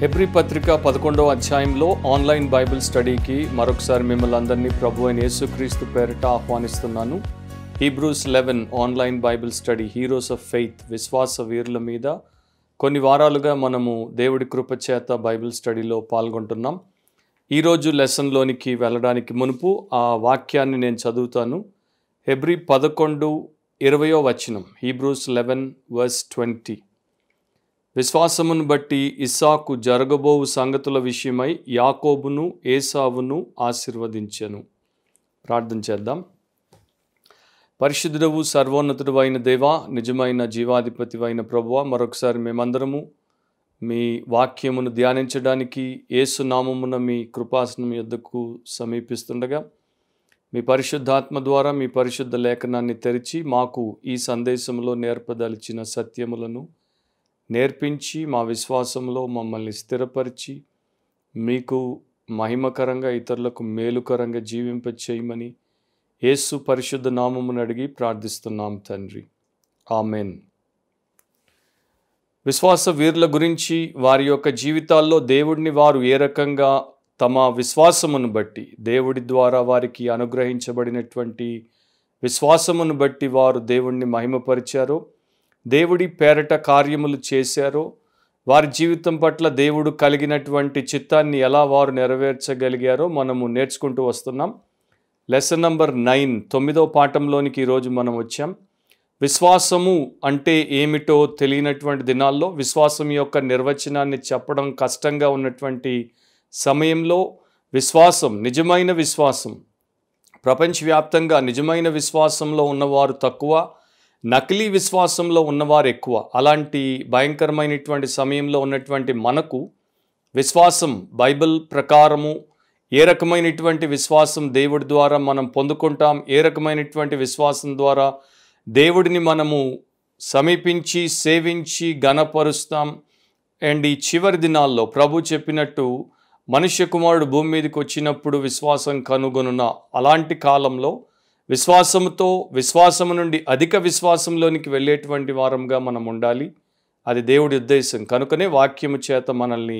హెబ్రి పత్రిక పదకొండవ అధ్యాయంలో ఆన్లైన్ బైబిల్ స్టడీకి మరొకసారి మిమ్మల్ని అందరినీ ప్రభు అయిన యేసుక్రీస్తు పేరిట ఆహ్వానిస్తున్నాను Hebrews eleven online Bible study heroes of faith విశ్వాస వీరుల మీద కొన్ని వారాలుగా మనము దేవుడి కృపచేత బైబిల్ స్టడీలో పాల్గొంటున్నాం ఈరోజు లెసన్లోనికి వెళ్ళడానికి మునుపు ఆ వాక్యాన్ని నేను చదువుతాను హెబ్రి పదకొండు ఇరవయో వచనం హీబ్రూస్ లెవెన్ వర్స్ ట్వంటీ విశ్వాసమును బట్టి ఇస్సాకు జరగబోవు సంగతుల విషయమై యాకోబును ఏసావును ఆశీర్వదించెను ప్రార్థన చేద్దాం పరిశుద్ధుడవు సర్వోన్నతుడు అయిన దేవ నిజమైన జీవాధిపతి అయిన ప్రభువ మరొకసారి మేమందరము మీ వాక్యమును ధ్యానించడానికి ఏసునామమున మీ కృపాసనం యొద్దకు సమీపిస్తుండగా మీ పరిశుద్ధాత్మ ద్వారా మీ పరిశుద్ధ లేఖనాన్ని తెరిచి మాకు ఈ సందేశంలో నేర్పదలిచిన సత్యములను నేర్పించి మా విశ్వాసంలో మమ్మల్ని స్థిరపరిచి మీకు మహిమకరంగా ఇతరులకు మేలుకరంగా జీవింప చేయమని యేసు పరిశుద్ధ నామమును అడిగి ప్రార్థిస్తున్నాం తండ్రి ఆమెన్ విశ్వాస వీరుల గురించి వారి యొక్క జీవితాల్లో దేవుడిని వారు ఏ రకంగా తమ విశ్వాసమును బట్టి దేవుడి ద్వారా వారికి అనుగ్రహించబడినటువంటి విశ్వాసమును బట్టి వారు దేవుణ్ణి మహిమపరిచారో దేవుడి పేరట కార్యములు చేశారో వారి జీవితం పట్ల దేవుడు కలిగినటువంటి చిత్తాన్ని ఎలా వారు నెరవేర్చగలిగారో మనము నేర్చుకుంటూ వస్తున్నాం లెసన్ నంబర్ నైన్ తొమ్మిదో పాఠంలోనికి ఈరోజు మనం వచ్చాం విశ్వాసము అంటే ఏమిటో తెలియనటువంటి దినాల్లో విశ్వాసం యొక్క నిర్వచనాన్ని చెప్పడం కష్టంగా ఉన్నటువంటి సమయంలో విశ్వాసం నిజమైన విశ్వాసం ప్రపంచవ్యాప్తంగా నిజమైన విశ్వాసంలో ఉన్నవారు తక్కువ నకిలీ విశ్వాసంలో ఉన్నవారు ఎక్కువ అలాంటి భయంకరమైనటువంటి సమయంలో ఉన్నటువంటి మనకు విశ్వాసం బైబిల్ ప్రకారము ఏ రకమైనటువంటి విశ్వాసం దేవుడి ద్వారా మనం పొందుకుంటాం ఏ రకమైనటువంటి విశ్వాసం ద్వారా దేవుడిని మనము సమీపించి సేవించి ఘనపరుస్తాం అండ్ ఈ చివరి దినాల్లో ప్రభు చెప్పినట్టు మనుష్య కుమారుడు భూమి మీదకి వచ్చినప్పుడు విశ్వాసం కనుగొనున్న అలాంటి కాలంలో విశ్వాసముతో విశ్వాసము నుండి అధిక విశ్వాసంలోనికి వెళ్ళేటువంటి వారంగా మనం ఉండాలి అది దేవుడి ఉద్దేశం కనుకనే వాక్యము చేత మనల్ని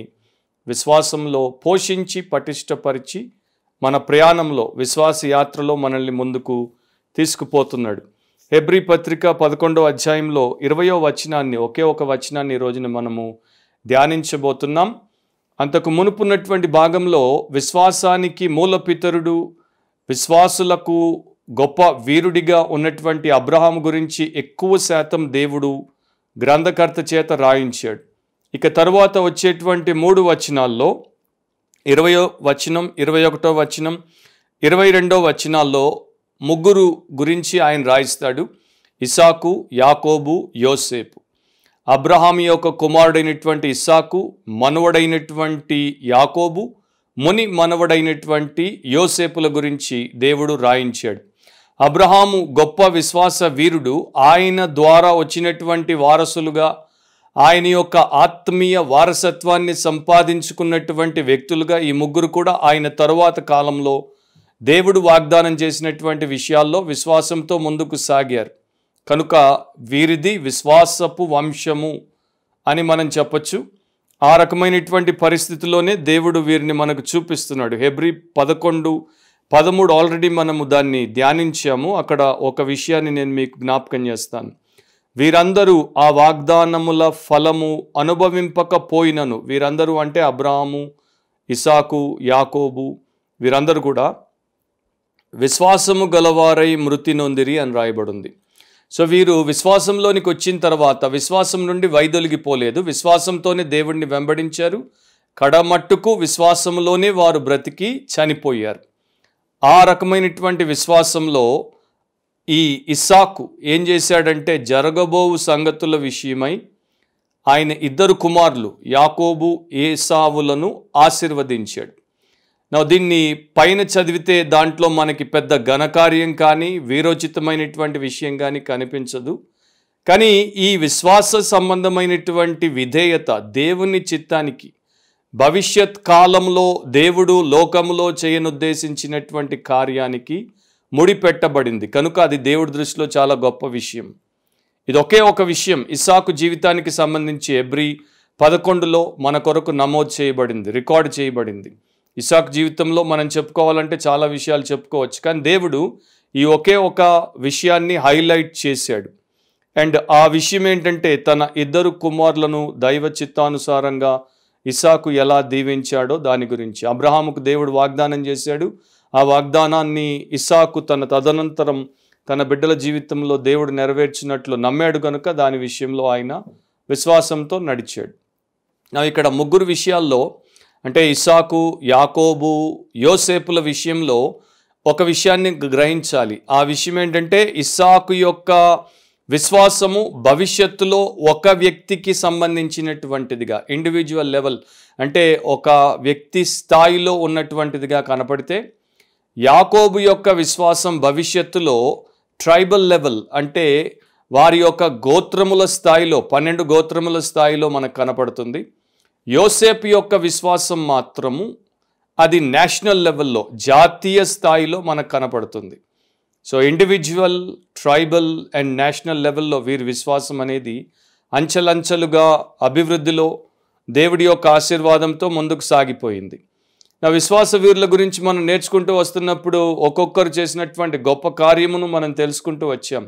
విశ్వాసంలో పోషించి పటిష్టపరిచి మన ప్రయాణంలో విశ్వాస యాత్రలో మనల్ని ముందుకు తీసుకుపోతున్నాడు హెబ్రి పత్రిక పదకొండవ అధ్యాయంలో ఇరవయో వచనాన్ని ఒకే ఒక వచనాన్ని ఈ రోజున మనము ధ్యానించబోతున్నాం అంతకు మునుపున్నటువంటి భాగంలో విశ్వాసానికి మూలపితరుడు విశ్వాసులకు గొప్ప వీరుడిగా ఉన్నటువంటి అబ్రహాం గురించి ఎక్కువ శాతం దేవుడు గ్రంథకర్త చేత రాయించాడు ఇక తరువాత వచ్చేటువంటి మూడు వచనాల్లో ఇరవయో వచనం ఇరవై ఒకటో వచనం ఇరవై రెండో వచనాల్లో ముగ్గురు గురించి ఆయన రాయిస్తాడు ఇసాకు యాకోబు యోసేపు అబ్రహాం యొక్క కుమారుడైనటువంటి ఇసాకు మనవడైనటువంటి యాకోబు ముని మనవడైనటువంటి యోసేపుల గురించి దేవుడు రాయించాడు అబ్రహాము గొప్ప విశ్వాస వీరుడు ఆయన ద్వారా వచ్చినటువంటి వారసులుగా ఆయన యొక్క ఆత్మీయ వారసత్వాన్ని సంపాదించుకున్నటువంటి వ్యక్తులుగా ఈ ముగ్గురు కూడా ఆయన తరువాత కాలంలో దేవుడు వాగ్దానం చేసినటువంటి విషయాల్లో విశ్వాసంతో ముందుకు సాగారు కనుక వీరిది విశ్వాసపు వంశము అని మనం చెప్పచ్చు ఆ రకమైనటువంటి పరిస్థితిలోనే దేవుడు వీరిని మనకు చూపిస్తున్నాడు హెబ్రి పదకొండు పదమూడు ఆల్రెడీ మనము దాన్ని ధ్యానించాము అక్కడ ఒక విషయాన్ని నేను మీకు జ్ఞాపకం చేస్తాను వీరందరూ ఆ వాగ్దానముల ఫలము అనుభవింపకపోయినను వీరందరూ అంటే అబ్రాహము ఇసాకు యాకోబు వీరందరూ కూడా విశ్వాసము గలవారై మృతి నొందిరి అని రాయబడింది సో వీరు విశ్వాసంలోనికి వచ్చిన తర్వాత విశ్వాసం నుండి వైదొలిగిపోలేదు విశ్వాసంతోనే దేవుణ్ణి వెంబడించారు కడమట్టుకు విశ్వాసంలోనే వారు బ్రతికి చనిపోయారు ఆ రకమైనటువంటి విశ్వాసంలో ఈ ఇస్సాకు ఏం చేశాడంటే జరగబోవు సంగతుల విషయమై ఆయన ఇద్దరు కుమారులు యాకోబు ఏసావులను ఆశీర్వదించాడు నా దీన్ని పైన చదివితే దాంట్లో మనకి పెద్ద ఘనకార్యం కానీ వీరోచితమైనటువంటి విషయం కానీ కనిపించదు కానీ ఈ విశ్వాస సంబంధమైనటువంటి విధేయత దేవుని చిత్తానికి భవిష్యత్ కాలంలో దేవుడు లోకంలో చేయనుద్దేశించినటువంటి కార్యానికి ముడిపెట్టబడింది కనుక అది దేవుడి దృష్టిలో చాలా గొప్ప విషయం ఇది ఒకే ఒక విషయం ఇసాకు జీవితానికి సంబంధించి ఎబ్రి పదకొండులో మన కొరకు నమోదు చేయబడింది రికార్డు చేయబడింది ఇసాక్ జీవితంలో మనం చెప్పుకోవాలంటే చాలా విషయాలు చెప్పుకోవచ్చు కానీ దేవుడు ఈ ఒకే ఒక విషయాన్ని హైలైట్ చేశాడు అండ్ ఆ విషయం ఏంటంటే తన ఇద్దరు కుమారులను దైవ చిత్తానుసారంగా ఇసాకు ఎలా దీవించాడో దాని గురించి అబ్రహాముకు దేవుడు వాగ్దానం చేశాడు ఆ వాగ్దానాన్ని ఇసాకు తన తదనంతరం తన బిడ్డల జీవితంలో దేవుడు నెరవేర్చినట్లు నమ్మాడు కనుక దాని విషయంలో ఆయన విశ్వాసంతో నడిచాడు ఇక్కడ ముగ్గురు విషయాల్లో అంటే ఇసాకు యాకోబు యోసేపుల విషయంలో ఒక విషయాన్ని గ్రహించాలి ఆ విషయం ఏంటంటే ఇస్సాకు యొక్క విశ్వాసము భవిష్యత్తులో ఒక వ్యక్తికి సంబంధించినటువంటిదిగా ఇండివిజువల్ లెవెల్ అంటే ఒక వ్యక్తి స్థాయిలో ఉన్నటువంటిదిగా కనపడితే యాకోబు యొక్క విశ్వాసం భవిష్యత్తులో ట్రైబల్ లెవెల్ అంటే వారి యొక్క గోత్రముల స్థాయిలో పన్నెండు గోత్రముల స్థాయిలో మనకు కనపడుతుంది యోసేపు యొక్క విశ్వాసం మాత్రము అది నేషనల్ లెవెల్లో జాతీయ స్థాయిలో మనకు కనపడుతుంది so individual tribal and national లెవెల్లో వీరి విశ్వాసం అనేది అంచెలంచెలుగా అభివృద్ధిలో దేవుడి యొక్క ఆశీర్వాదంతో ముందుకు సాగిపోయింది నా విశ్వాస వీరుల గురించి మనం నేర్చుకుంటూ వస్తున్నప్పుడు ఒక్కొక్కరు చేసినటువంటి గొప్ప కార్యమును మనం తెలుసుకుంటూ వచ్చాం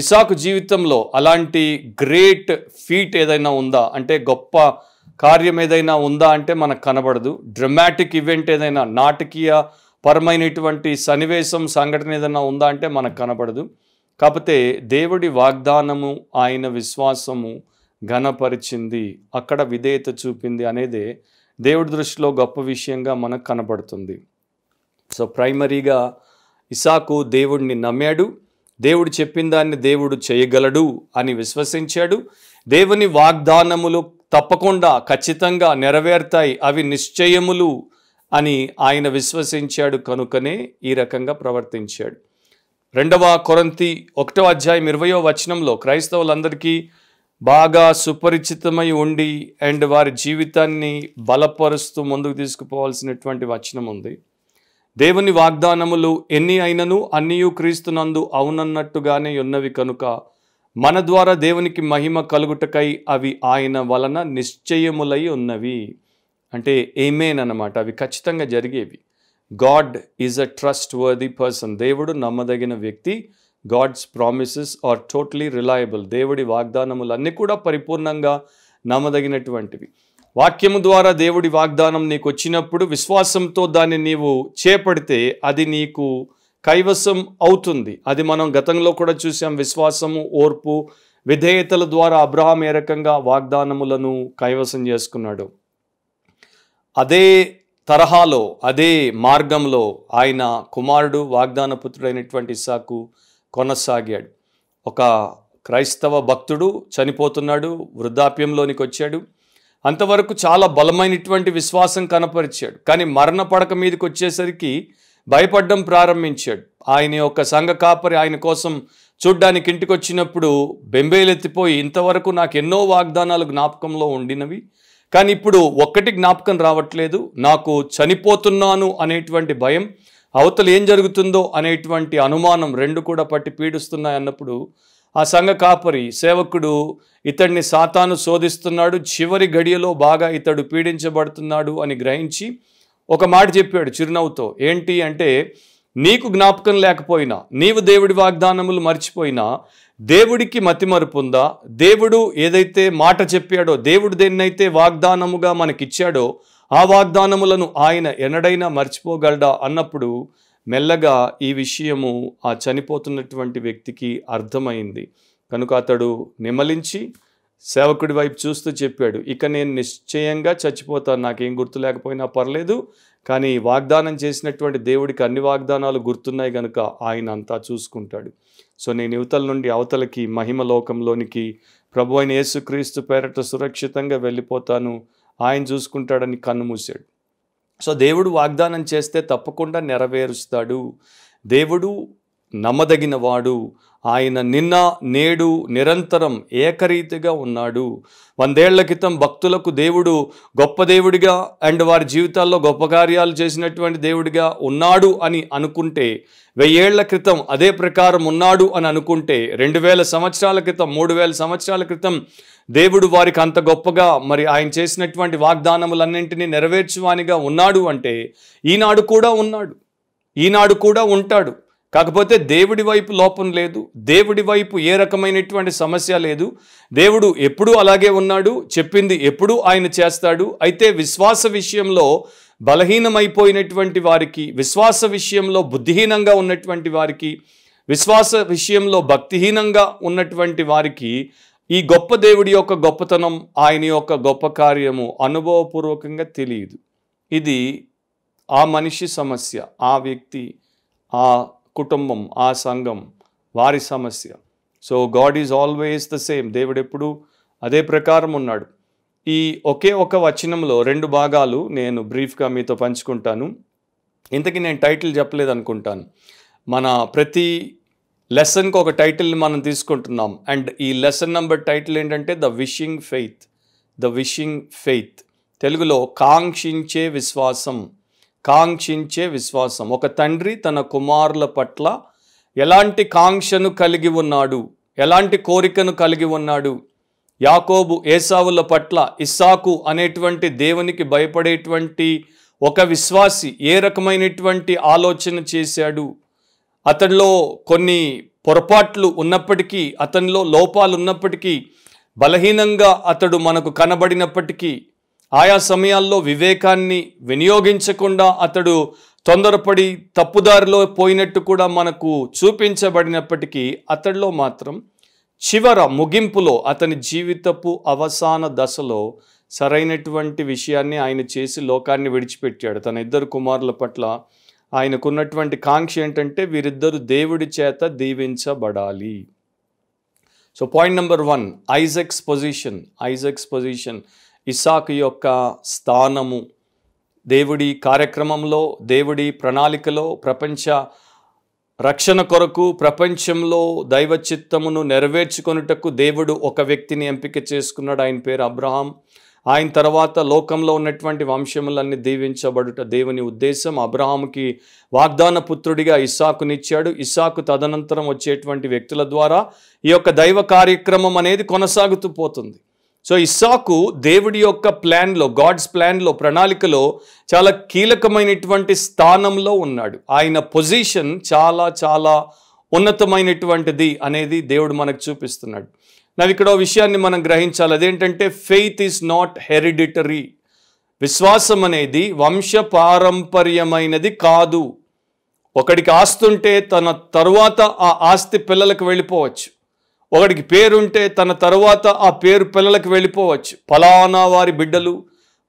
ఇసాకు జీవితంలో అలాంటి గ్రేట్ ఫీట్ ఏదైనా ఉందా అంటే గొప్ప కార్యం ఏదైనా ఉందా అంటే మనకు కనబడదు డ్రమాటిక్ ఈవెంట్ ఏదైనా నాటకీయ పరమైనటువంటి సన్నివేశం సంఘటన ఏదైనా ఉందా అంటే మనకు కనబడదు కాకపోతే దేవుడి వాగ్దానము ఆయన విశ్వాసము ఘనపరిచింది అక్కడ విధేయత చూపింది అనేది దేవుడి దృష్టిలో గొప్ప విషయంగా మనకు కనబడుతుంది సో ప్రైమరీగా ఇసాకు దేవుడిని నమ్మాడు దేవుడు చెప్పిన దాన్ని దేవుడు చేయగలడు అని విశ్వసించాడు దేవుని వాగ్దానములు తప్పకుండా ఖచ్చితంగా నెరవేరుతాయి అవి నిశ్చయములు అని ఆయన విశ్వసించాడు కనుకనే ఈ రకంగా ప్రవర్తించాడు రెండవ కొరంతి ఒకటవ అధ్యాయం ఇరవయో వచనంలో క్రైస్తవులందరికీ బాగా సుపరిచితమై ఉండి అండ్ వారి జీవితాన్ని బలపరుస్తూ ముందుకు తీసుకుపోవాల్సినటువంటి వచనం ఉంది దేవుని వాగ్దానములు ఎన్ని అయినను అన్నీ క్రీస్తునందు అవునన్నట్టుగానే ఉన్నవి కనుక మన ద్వారా దేవునికి మహిమ కలుగుటకై అవి ఆయన వలన నిశ్చయములై ఉన్నవి అంటే ఏమేన్ అనమాట అవి ఖచ్చితంగా జరిగేవి God is a trustworthy person దేవుడు నమ్మదగిన వ్యక్తి God's promises are totally reliable దేవుడి వాగ్దానములన్నీ కూడా పరిపూర్ణంగా నమ్మదగినటువంటివి వాక్యము ద్వారా దేవుడి వాగ్దానం నీకు వచ్చినప్పుడు విశ్వాసంతో దాన్ని నీవు చేపడితే అది నీకు కైవసం అవుతుంది అది మనం గతంలో కూడా చూసాం విశ్వాసము ఓర్పు విధేయతల ద్వారా అబ్రహాం ఏ రకంగా వాగ్దానములను కైవసం చేసుకున్నాడు అదే తరహాలో అదే మార్గంలో ఆయన కుమారుడు వాగ్దానపుత్రుడైనటువంటి ఇసాకు కొనసాగాడు ఒక క్రైస్తవ భక్తుడు చనిపోతున్నాడు వృద్ధాప్యంలోనికి వచ్చాడు అంతవరకు చాలా బలమైనటువంటి విశ్వాసం కనపరిచాడు కానీ మరణ పడక మీదకి వచ్చేసరికి భయపడడం ప్రారంభించాడు ఆయన యొక్క సంఘ కాపరి ఆయన కోసం చూడ్డానికి ఇంటికి వచ్చినప్పుడు బెంబేలెత్తిపోయి ఇంతవరకు నాకు ఎన్నో వాగ్దానాలు జ్ఞాపకంలో ఉండినవి కానీ ఇప్పుడు ఒక్కటి జ్ఞాపకం రావట్లేదు నాకు చనిపోతున్నాను అనేటువంటి భయం అవతలు ఏం జరుగుతుందో అనేటువంటి అనుమానం రెండు కూడా పట్టి పీడిస్తున్నాయి అన్నప్పుడు ఆ సంఘ కాపరి సేవకుడు ఇతడిని సాతాను శోధిస్తున్నాడు చివరి గడియలో బాగా ఇతడు పీడించబడుతున్నాడు అని గ్రహించి ఒక మాట చెప్పాడు చిరునవ్వుతో ఏంటి అంటే నీకు జ్ఞాపకం లేకపోయినా నీవు దేవుడి వాగ్దానములు మర్చిపోయినా దేవుడికి మతిమరుపు ఉందా దేవుడు ఏదైతే మాట చెప్పాడో దేవుడు దేన్నైతే వాగ్దానముగా మనకిచ్చాడో ఆ వాగ్దానములను ఆయన ఎన్నడైనా మర్చిపోగలడా అన్నప్పుడు మెల్లగా ఈ విషయము ఆ చనిపోతున్నటువంటి వ్యక్తికి అర్థమైంది కనుక అతడు నిమలించి సేవకుడి వైపు చూస్తూ చెప్పాడు ఇక నేను నిశ్చయంగా చచ్చిపోతాను నాకేం గుర్తు లేకపోయినా పర్లేదు కానీ వాగ్దానం చేసినటువంటి దేవుడికి అన్ని వాగ్దానాలు గుర్తున్నాయి కనుక ఆయన అంతా చూసుకుంటాడు సో నేను యువతల నుండి అవతలకి మహిమ లోకంలోనికి ప్రభు అయిన యేసుక్రీస్తు పేరట సురక్షితంగా వెళ్ళిపోతాను ఆయన చూసుకుంటాడని కన్ను మూసాడు సో దేవుడు వాగ్దానం చేస్తే తప్పకుండా నెరవేరుస్తాడు దేవుడు నమ్మదగినవాడు ఆయన నిన్న నేడు నిరంతరం ఏకరీతిగా ఉన్నాడు వందేళ్ల క్రితం భక్తులకు దేవుడు గొప్ప దేవుడిగా అండ్ వారి జీవితాల్లో గొప్ప కార్యాలు చేసినటువంటి దేవుడిగా ఉన్నాడు అని అనుకుంటే వెయ్యేళ్ల క్రితం అదే ప్రకారం ఉన్నాడు అని అనుకుంటే రెండు వేల సంవత్సరాల క్రితం మూడు వేల సంవత్సరాల క్రితం దేవుడు వారికి అంత గొప్పగా మరి ఆయన చేసినటువంటి వాగ్దానములన్నింటినీ నెరవేర్చువానిగా ఉన్నాడు అంటే ఈనాడు కూడా ఉన్నాడు ఈనాడు కూడా ఉంటాడు కాకపోతే దేవుడి వైపు లోపం లేదు దేవుడి వైపు ఏ రకమైనటువంటి సమస్య లేదు దేవుడు ఎప్పుడూ అలాగే ఉన్నాడు చెప్పింది ఎప్పుడూ ఆయన చేస్తాడు అయితే విశ్వాస విషయంలో బలహీనమైపోయినటువంటి వారికి విశ్వాస విషయంలో బుద్ధిహీనంగా ఉన్నటువంటి వారికి విశ్వాస విషయంలో భక్తిహీనంగా ఉన్నటువంటి వారికి ఈ గొప్ప దేవుడి యొక్క గొప్పతనం ఆయన యొక్క గొప్ప కార్యము అనుభవపూర్వకంగా తెలియదు ఇది ఆ మనిషి సమస్య ఆ వ్యక్తి ఆ కుటుంబం ఆ సంఘం వారి సమస్య so God is always the same దేవుడు ఎప్పుడు అదే ప్రకారం ఉన్నాడు ఈ ఒకే ఒక వచనంలో రెండు భాగాలు నేను బ్రీఫ్గా మీతో పంచుకుంటాను ఇంతకీ నేను టైటిల్ చెప్పలేదు అనుకుంటాను మన ప్రతి లెసన్కి ఒక టైటిల్ని మనం తీసుకుంటున్నాం అండ్ ఈ లెసన్ నెంబర్ టైటిల్ ఏంటంటే the wishing faith the wishing faith తెలుగులో కాంక్షించే విశ్వాసం కాంక్షించే విశ్వాసం ఒక తండ్రి తన కుమారుల పట్ల ఎలాంటి కాంక్షను కలిగి ఉన్నాడు ఎలాంటి కోరికను కలిగి ఉన్నాడు యాకోబు ఏసావుల పట్ల ఇస్సాకు అనేటువంటి దేవునికి భయపడేటువంటి ఒక విశ్వాసి ఏ రకమైనటువంటి ఆలోచన చేశాడు అతనిలో కొన్ని పొరపాట్లు ఉన్నప్పటికీ అతనిలో లోపాలు ఉన్నప్పటికీ బలహీనంగా అతడు మనకు కనబడినప్పటికీ ఆయా సమయాల్లో వివేకాన్ని వినియోగించకుండా అతడు తొందరపడి తప్పుదారిలో పోయినట్టు కూడా మనకు చూపించబడినప్పటికీ అతడిలో మాత్రం చివర ముగింపులో అతని జీవితపు అవసాన దశలో సరైనటువంటి విషయాన్ని ఆయన చేసి లోకాన్ని విడిచిపెట్టాడు తన ఇద్దరు కుమారుల పట్ల ఆయనకున్నటువంటి కాంక్ష ఏంటంటే వీరిద్దరు దేవుడి చేత దీవించబడాలి so point number one Isaac's position Isaac's position ఇసాకు యొక్క స్థానము దేవుడి కార్యక్రమంలో దేవుడి ప్రణాళికలో ప్రపంచ రక్షణ కొరకు ప్రపంచంలో దైవ చిత్తమును నెరవేర్చుకొనుటకు దేవుడు ఒక వ్యక్తిని ఎంపిక చేసుకున్నాడు ఆయన పేరు అబ్రహాం ఆయన తర్వాత లోకంలో ఉన్నటువంటి వంశములన్నీ దీవించబడుట దేవుని ఉద్దేశం అబ్రహాముకి వాగ్దాన పుత్రుడిగా ఇస్సాకునిచ్చాడు ఇస్సాకు తదనంతరం వచ్చేటువంటి వ్యక్తుల ద్వారా ఈ యొక్క దైవ కార్యక్రమం అనేది కొనసాగుతూ పోతుంది సో ఇస్సాకు దేవుడి యొక్క ప్లాన్లో గాడ్స్ ప్లాన్లో ప్రణాళికలో చాలా కీలకమైనటువంటి స్థానంలో ఉన్నాడు ఆయన పొజిషన్ చాలా చాలా ఉన్నతమైనటువంటిది అనేది దేవుడు మనకు చూపిస్తున్నాడు నాకు ఇక్కడ విషయాన్ని మనం గ్రహించాలి అదేంటంటే ఫెయిత్ ఈజ్ నాట్ హెరిడిటరీ విశ్వాసం అనేది వంశపారంపర్యమైనది కాదు ఒకడికి ఆస్తుంటే తన తరువాత ఆ ఆస్తి పిల్లలకు వెళ్ళిపోవచ్చు ఒకడికి పేరుంటే తన తర్వాత ఆ పేరు పిల్లలకు వెళ్ళిపోవచ్చు ఫలానా వారి బిడ్డలు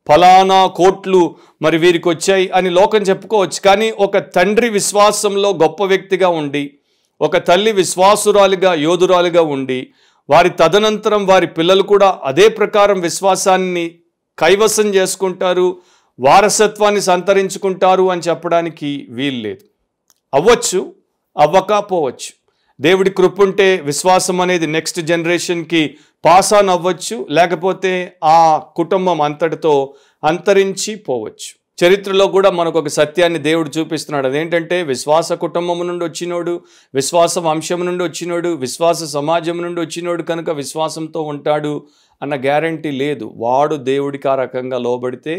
ఫలానా కోట్లు మరి వీరికి వచ్చాయి అని లోకం చెప్పుకోవచ్చు కానీ ఒక తండ్రి విశ్వాసంలో గొప్ప వ్యక్తిగా ఉండి ఒక తల్లి విశ్వాసురాలిగా యోధురాలిగా ఉండి వారి తదనంతరం వారి పిల్లలు కూడా అదే ప్రకారం విశ్వాసాన్ని కైవసం చేసుకుంటారు వారసత్వాన్ని సంతరించుకుంటారు అని చెప్పడానికి వీలు లేదు అవ్వచ్చు అవ్వకపోవచ్చు దేవుడి కృపుంటే విశ్వాసం అనేది నెక్స్ట్ జనరేషన్కి పాస్ ఆన్ అవ్వచ్చు లేకపోతే ఆ కుటుంబం అంతటితో అంతరించి పోవచ్చు చరిత్రలో కూడా మనకు ఒక సత్యాన్ని దేవుడు చూపిస్తున్నాడు అదేంటంటే విశ్వాస కుటుంబం నుండి వచ్చినోడు విశ్వాస వంశం నుండి వచ్చినోడు విశ్వాస సమాజం నుండి వచ్చినోడు కనుక విశ్వాసంతో ఉంటాడు అన్న గ్యారంటీ లేదు వాడు దేవుడికి ఆ రకంగా లోబడితే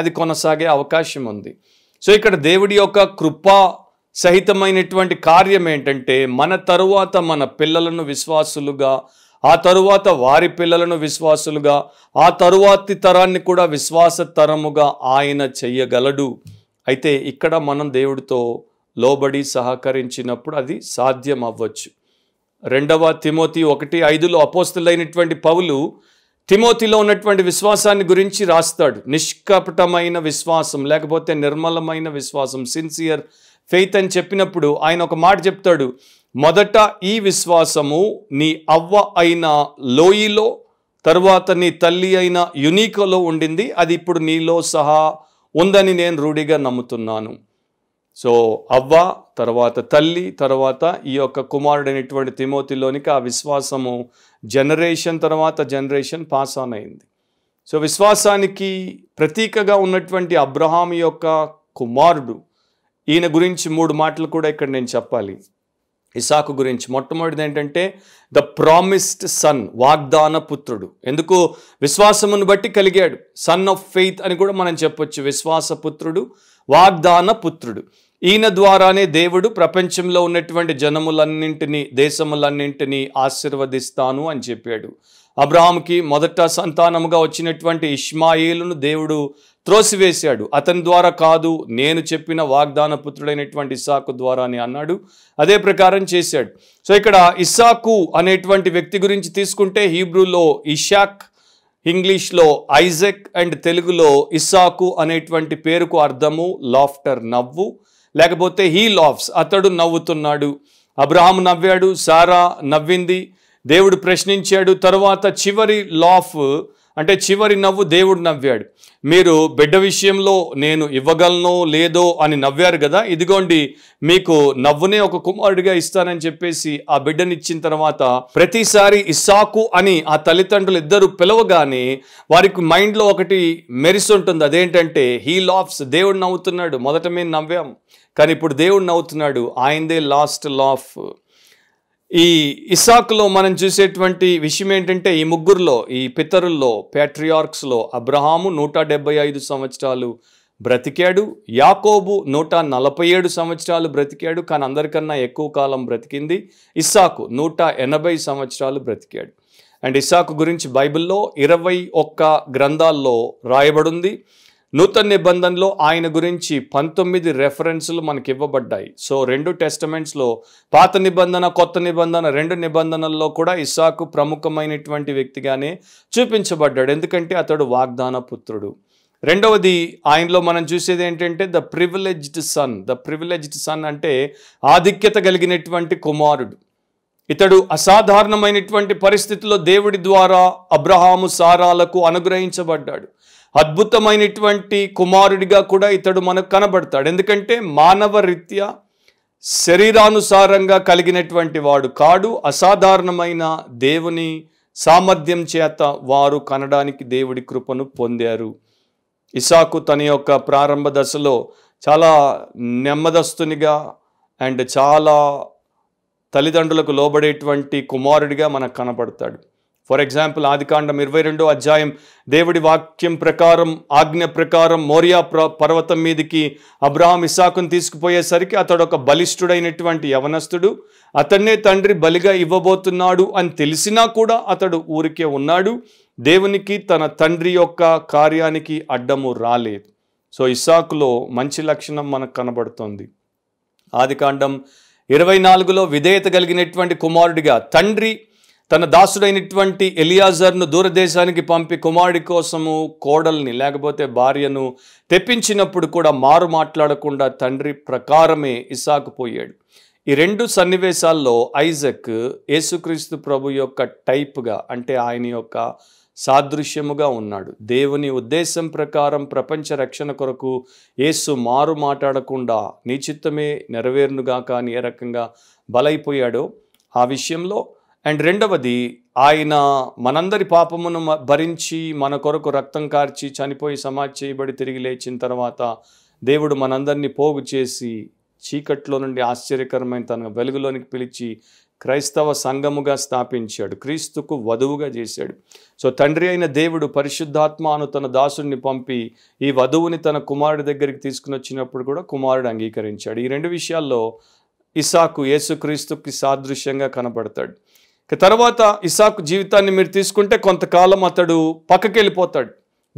అది కొనసాగే అవకాశం ఉంది సో ఇక్కడ దేవుడి యొక్క కృప సహితమైనటువంటి కార్యం ఏంటంటే మన తరువాత మన పిల్లలను విశ్వాసులుగా ఆ తరువాత వారి పిల్లలను విశ్వాసులుగా ఆ తరువాతి తరాన్ని కూడా విశ్వాస తరముగా ఆయన చెయ్యగలడు అయితే ఇక్కడ మనం దేవుడితో లోబడి సహకరించినప్పుడు అది సాధ్యం అవ్వచ్చు రెండవ తిమోతి ఒకటి ఐదులో అపోస్తులైనటువంటి పౌలు తిమోతిలో ఉన్నటువంటి విశ్వాసాన్ని గురించి రాస్తాడు నిష్కపటమైన విశ్వాసం లేకపోతే నిర్మలమైన విశ్వాసం సిన్సియర్ ఫెయిత్ అని చెప్పినప్పుడు ఆయన ఒక మాట చెప్తాడు మొదట ఈ విశ్వాసము నీ అవ్వ అయిన లోయిలో తర్వాత నీ తల్లి అయిన యునీకోలో ఉండింది అది ఇప్పుడు నీలో సహా ఉందని నేను రూఢిగా నమ్ముతున్నాను సో అవ్వ తర్వాత తల్లి తర్వాత ఈ యొక్క కుమారుడైనటువంటి తిమోతిలోనికి ఆ విశ్వాసము జనరేషన్ తర్వాత జనరేషన్ పాస్ ఆన్ అయింది సో విశ్వాసానికి ప్రతీకగా ఉన్నటువంటి అబ్రహాం యొక్క కుమారుడు ఈయన గురించి మూడు మాటలు కూడా ఇక్కడ నేను చెప్పాలి ఇసాకు గురించి మొట్టమొదటిది ఏంటంటే ద ప్రామిస్డ్ సన్ వాగ్దాన పుత్రుడు ఎందుకు విశ్వాసమును బట్టి కలిగాడు సన్ ఆఫ్ ఫెయిత్ అని కూడా మనం చెప్పొచ్చు విశ్వాస పుత్రుడు వాగ్దాన పుత్రుడు ఈయన ద్వారానే దేవుడు ప్రపంచంలో ఉన్నటువంటి జనములన్నింటినీ దేశములన్నింటినీ ఆశీర్వదిస్తాను అని చెప్పాడు అబ్రహాంకి మొదట సంతానముగా వచ్చినటువంటి ఇష్మాయిలును దేవుడు త్రోసివేశాడు అతని ద్వారా కాదు నేను చెప్పిన వాగ్దాన పుత్రుడైనటువంటి ఇస్సాకు ద్వారా అని అన్నాడు అదే ప్రకారం చేశాడు సో ఇక్కడ ఇస్సాకు అనేటువంటి వ్యక్తి గురించి తీసుకుంటే హీబ్రూలో ఇషాక్ ఇంగ్లీష్లో ఐజెక్ అండ్ తెలుగులో ఇస్సాకు అనేటువంటి పేరుకు అర్థము లాఫ్టర్ నవ్వు లేకపోతే హీ లాఫ్స్ అతడు నవ్వుతున్నాడు అబ్రహాం నవ్వాడు సారా నవ్వింది దేవుడు ప్రశ్నించాడు తరువాత చివరి లాఫ్ అంటే చివరి నవ్వు దేవుడు నవ్వాడు మీరు బిడ్డ విషయంలో నేను ఇవ్వగలను లేదో అని నవ్వారు కదా ఇదిగోండి మీకు నవ్వునే ఒక కుమారుడిగా ఇస్తానని చెప్పేసి ఆ బిడ్డనిచ్చిన తర్వాత ప్రతిసారి ఇస్సాకు అని ఆ తల్లిదండ్రులు ఇద్దరు పిలవగానే వారికి మైండ్లో ఒకటి మెరిసి ఉంటుంది అదేంటంటే హీ లాఫ్స్ దేవుడు నవ్వుతున్నాడు మొదట మేము నవ్వాం కానీ ఇప్పుడు దేవుడు నవ్వుతున్నాడు ఆయందే లాస్ట్ లాఫ్ ఈ ఇసాక్లో మనం చూసేటువంటి విషయం ఏంటంటే ఈ ముగ్గురులో ఈ పితరుల్లో ప్యాట్రియార్క్స్లో అబ్రహాము నూట డెబ్బై ఐదు సంవత్సరాలు బ్రతికాడు యాకోబు నూట నలభై ఏడు సంవత్సరాలు బ్రతికాడు కానీ అందరికన్నా ఎక్కువ కాలం బ్రతికింది ఇస్సాకు నూట ఎనభై సంవత్సరాలు బ్రతికాడు అండ్ ఇస్సాకు గురించి బైబిల్లో ఇరవై ఒక్క గ్రంథాల్లో రాయబడుంది నూతన నిబంధనలో ఆయన గురించి పంతొమ్మిది రెఫరెన్స్లు మనకి ఇవ్వబడ్డాయి సో రెండు టెస్టమెంట్స్లో పాత నిబంధన కొత్త నిబంధన రెండు నిబంధనల్లో కూడా ఇసాకు ప్రముఖమైనటువంటి వ్యక్తిగానే చూపించబడ్డాడు ఎందుకంటే అతడు వాగ్దాన పుత్రుడు రెండవది ఆయనలో మనం చూసేది ఏంటంటే the privileged son the privileged son అంటే ఆధిక్యత కలిగినటువంటి కుమారుడు ఇతడు అసాధారణమైనటువంటి పరిస్థితుల్లో దేవుడి ద్వారా అబ్రహాము సారాలకు అనుగ్రహించబడ్డాడు అద్భుతమైనటువంటి కుమారుడిగా కూడా ఇతడు మనకు కనబడతాడు ఎందుకంటే మానవ రీత్యా శరీరానుసారంగా కలిగినటువంటి వాడు కాడు అసాధారణమైన దేవుని సామర్థ్యం చేత వారు కనడానికి దేవుడి కృపను పొందారు ఇసాకు తన యొక్క ప్రారంభ దశలో చాలా నెమ్మదస్తునిగా అండ్ చాలా తల్లిదండ్రులకు లోబడేటువంటి కుమారుడిగా మనకు కనబడతాడు ఫర్ ఎగ్జాంపుల్ ఆదికాండం ఇరవై రెండో అధ్యాయం దేవుడి వాక్యం ప్రకారం ఆజ్ఞ ప్రకారం మోరియా పర్వతం మీదకి అబ్రాహం ఇసాకును తీసుకుపోయేసరికి అతడు ఒక బలిష్ఠుడైనటువంటి యవనస్తుడు అతన్నే తండ్రి బలిగా ఇవ్వబోతున్నాడు అని తెలిసినా కూడా అతడు ఊరికే ఉన్నాడు దేవునికి తన తండ్రి యొక్క కార్యానికి అడ్డము రాలేదు సో ఇసాకులో మంచి లక్షణం మనకు కనబడుతోంది ఆదికాండం ఇరవై నాలుగులో విధేయత కలిగినటువంటి కుమారుడిగా తండ్రి తన దాసుడైనటువంటి ఎలియాజర్ను దూరదేశానికి పంపి కుమారుడి కోసము కోడల్ని లేకపోతే భార్యను తెప్పించినప్పుడు కూడా మారు మాట్లాడకుండా తండ్రి ప్రకారమే ఇసాకు పోయాడు ఈ రెండు సన్నివేశాల్లో ఐజక్ యేసుక్రీస్తు ప్రభు యొక్క టైప్గా అంటే ఆయన యొక్క సాదృశ్యముగా ఉన్నాడు దేవుని ఉద్దేశం ప్రకారం ప్రపంచ రక్షణ కొరకు యేసు మారు మాట్లాడకుండా నీచిత్తమే నెరవేరునుగా కానీ ఏ రకంగా బలైపోయాడో ఆ విషయంలో అండ్ రెండవది ఆయన మనందరి పాపమును భరించి మన కొరకు రక్తం కార్చి చనిపోయి సమాజ్ చేయబడి తిరిగి లేచిన తర్వాత దేవుడు మనందరినీ పోగు చేసి చీకట్లో నుండి ఆశ్చర్యకరమైన తన వెలుగులోనికి పిలిచి క్రైస్తవ సంఘముగా స్థాపించాడు క్రీస్తుకు వధువుగా చేశాడు సో తండ్రి అయిన దేవుడు అను తన దాసుడిని పంపి ఈ వధువుని తన కుమారుడి దగ్గరికి తీసుకుని వచ్చినప్పుడు కూడా కుమారుడు అంగీకరించాడు ఈ రెండు విషయాల్లో ఇసాకు యేసుక్రీస్తుకి సాదృశ్యంగా కనపడతాడు తర్వాత ఇసాకు జీవితాన్ని మీరు తీసుకుంటే కొంతకాలం అతడు పక్కకి వెళ్ళిపోతాడు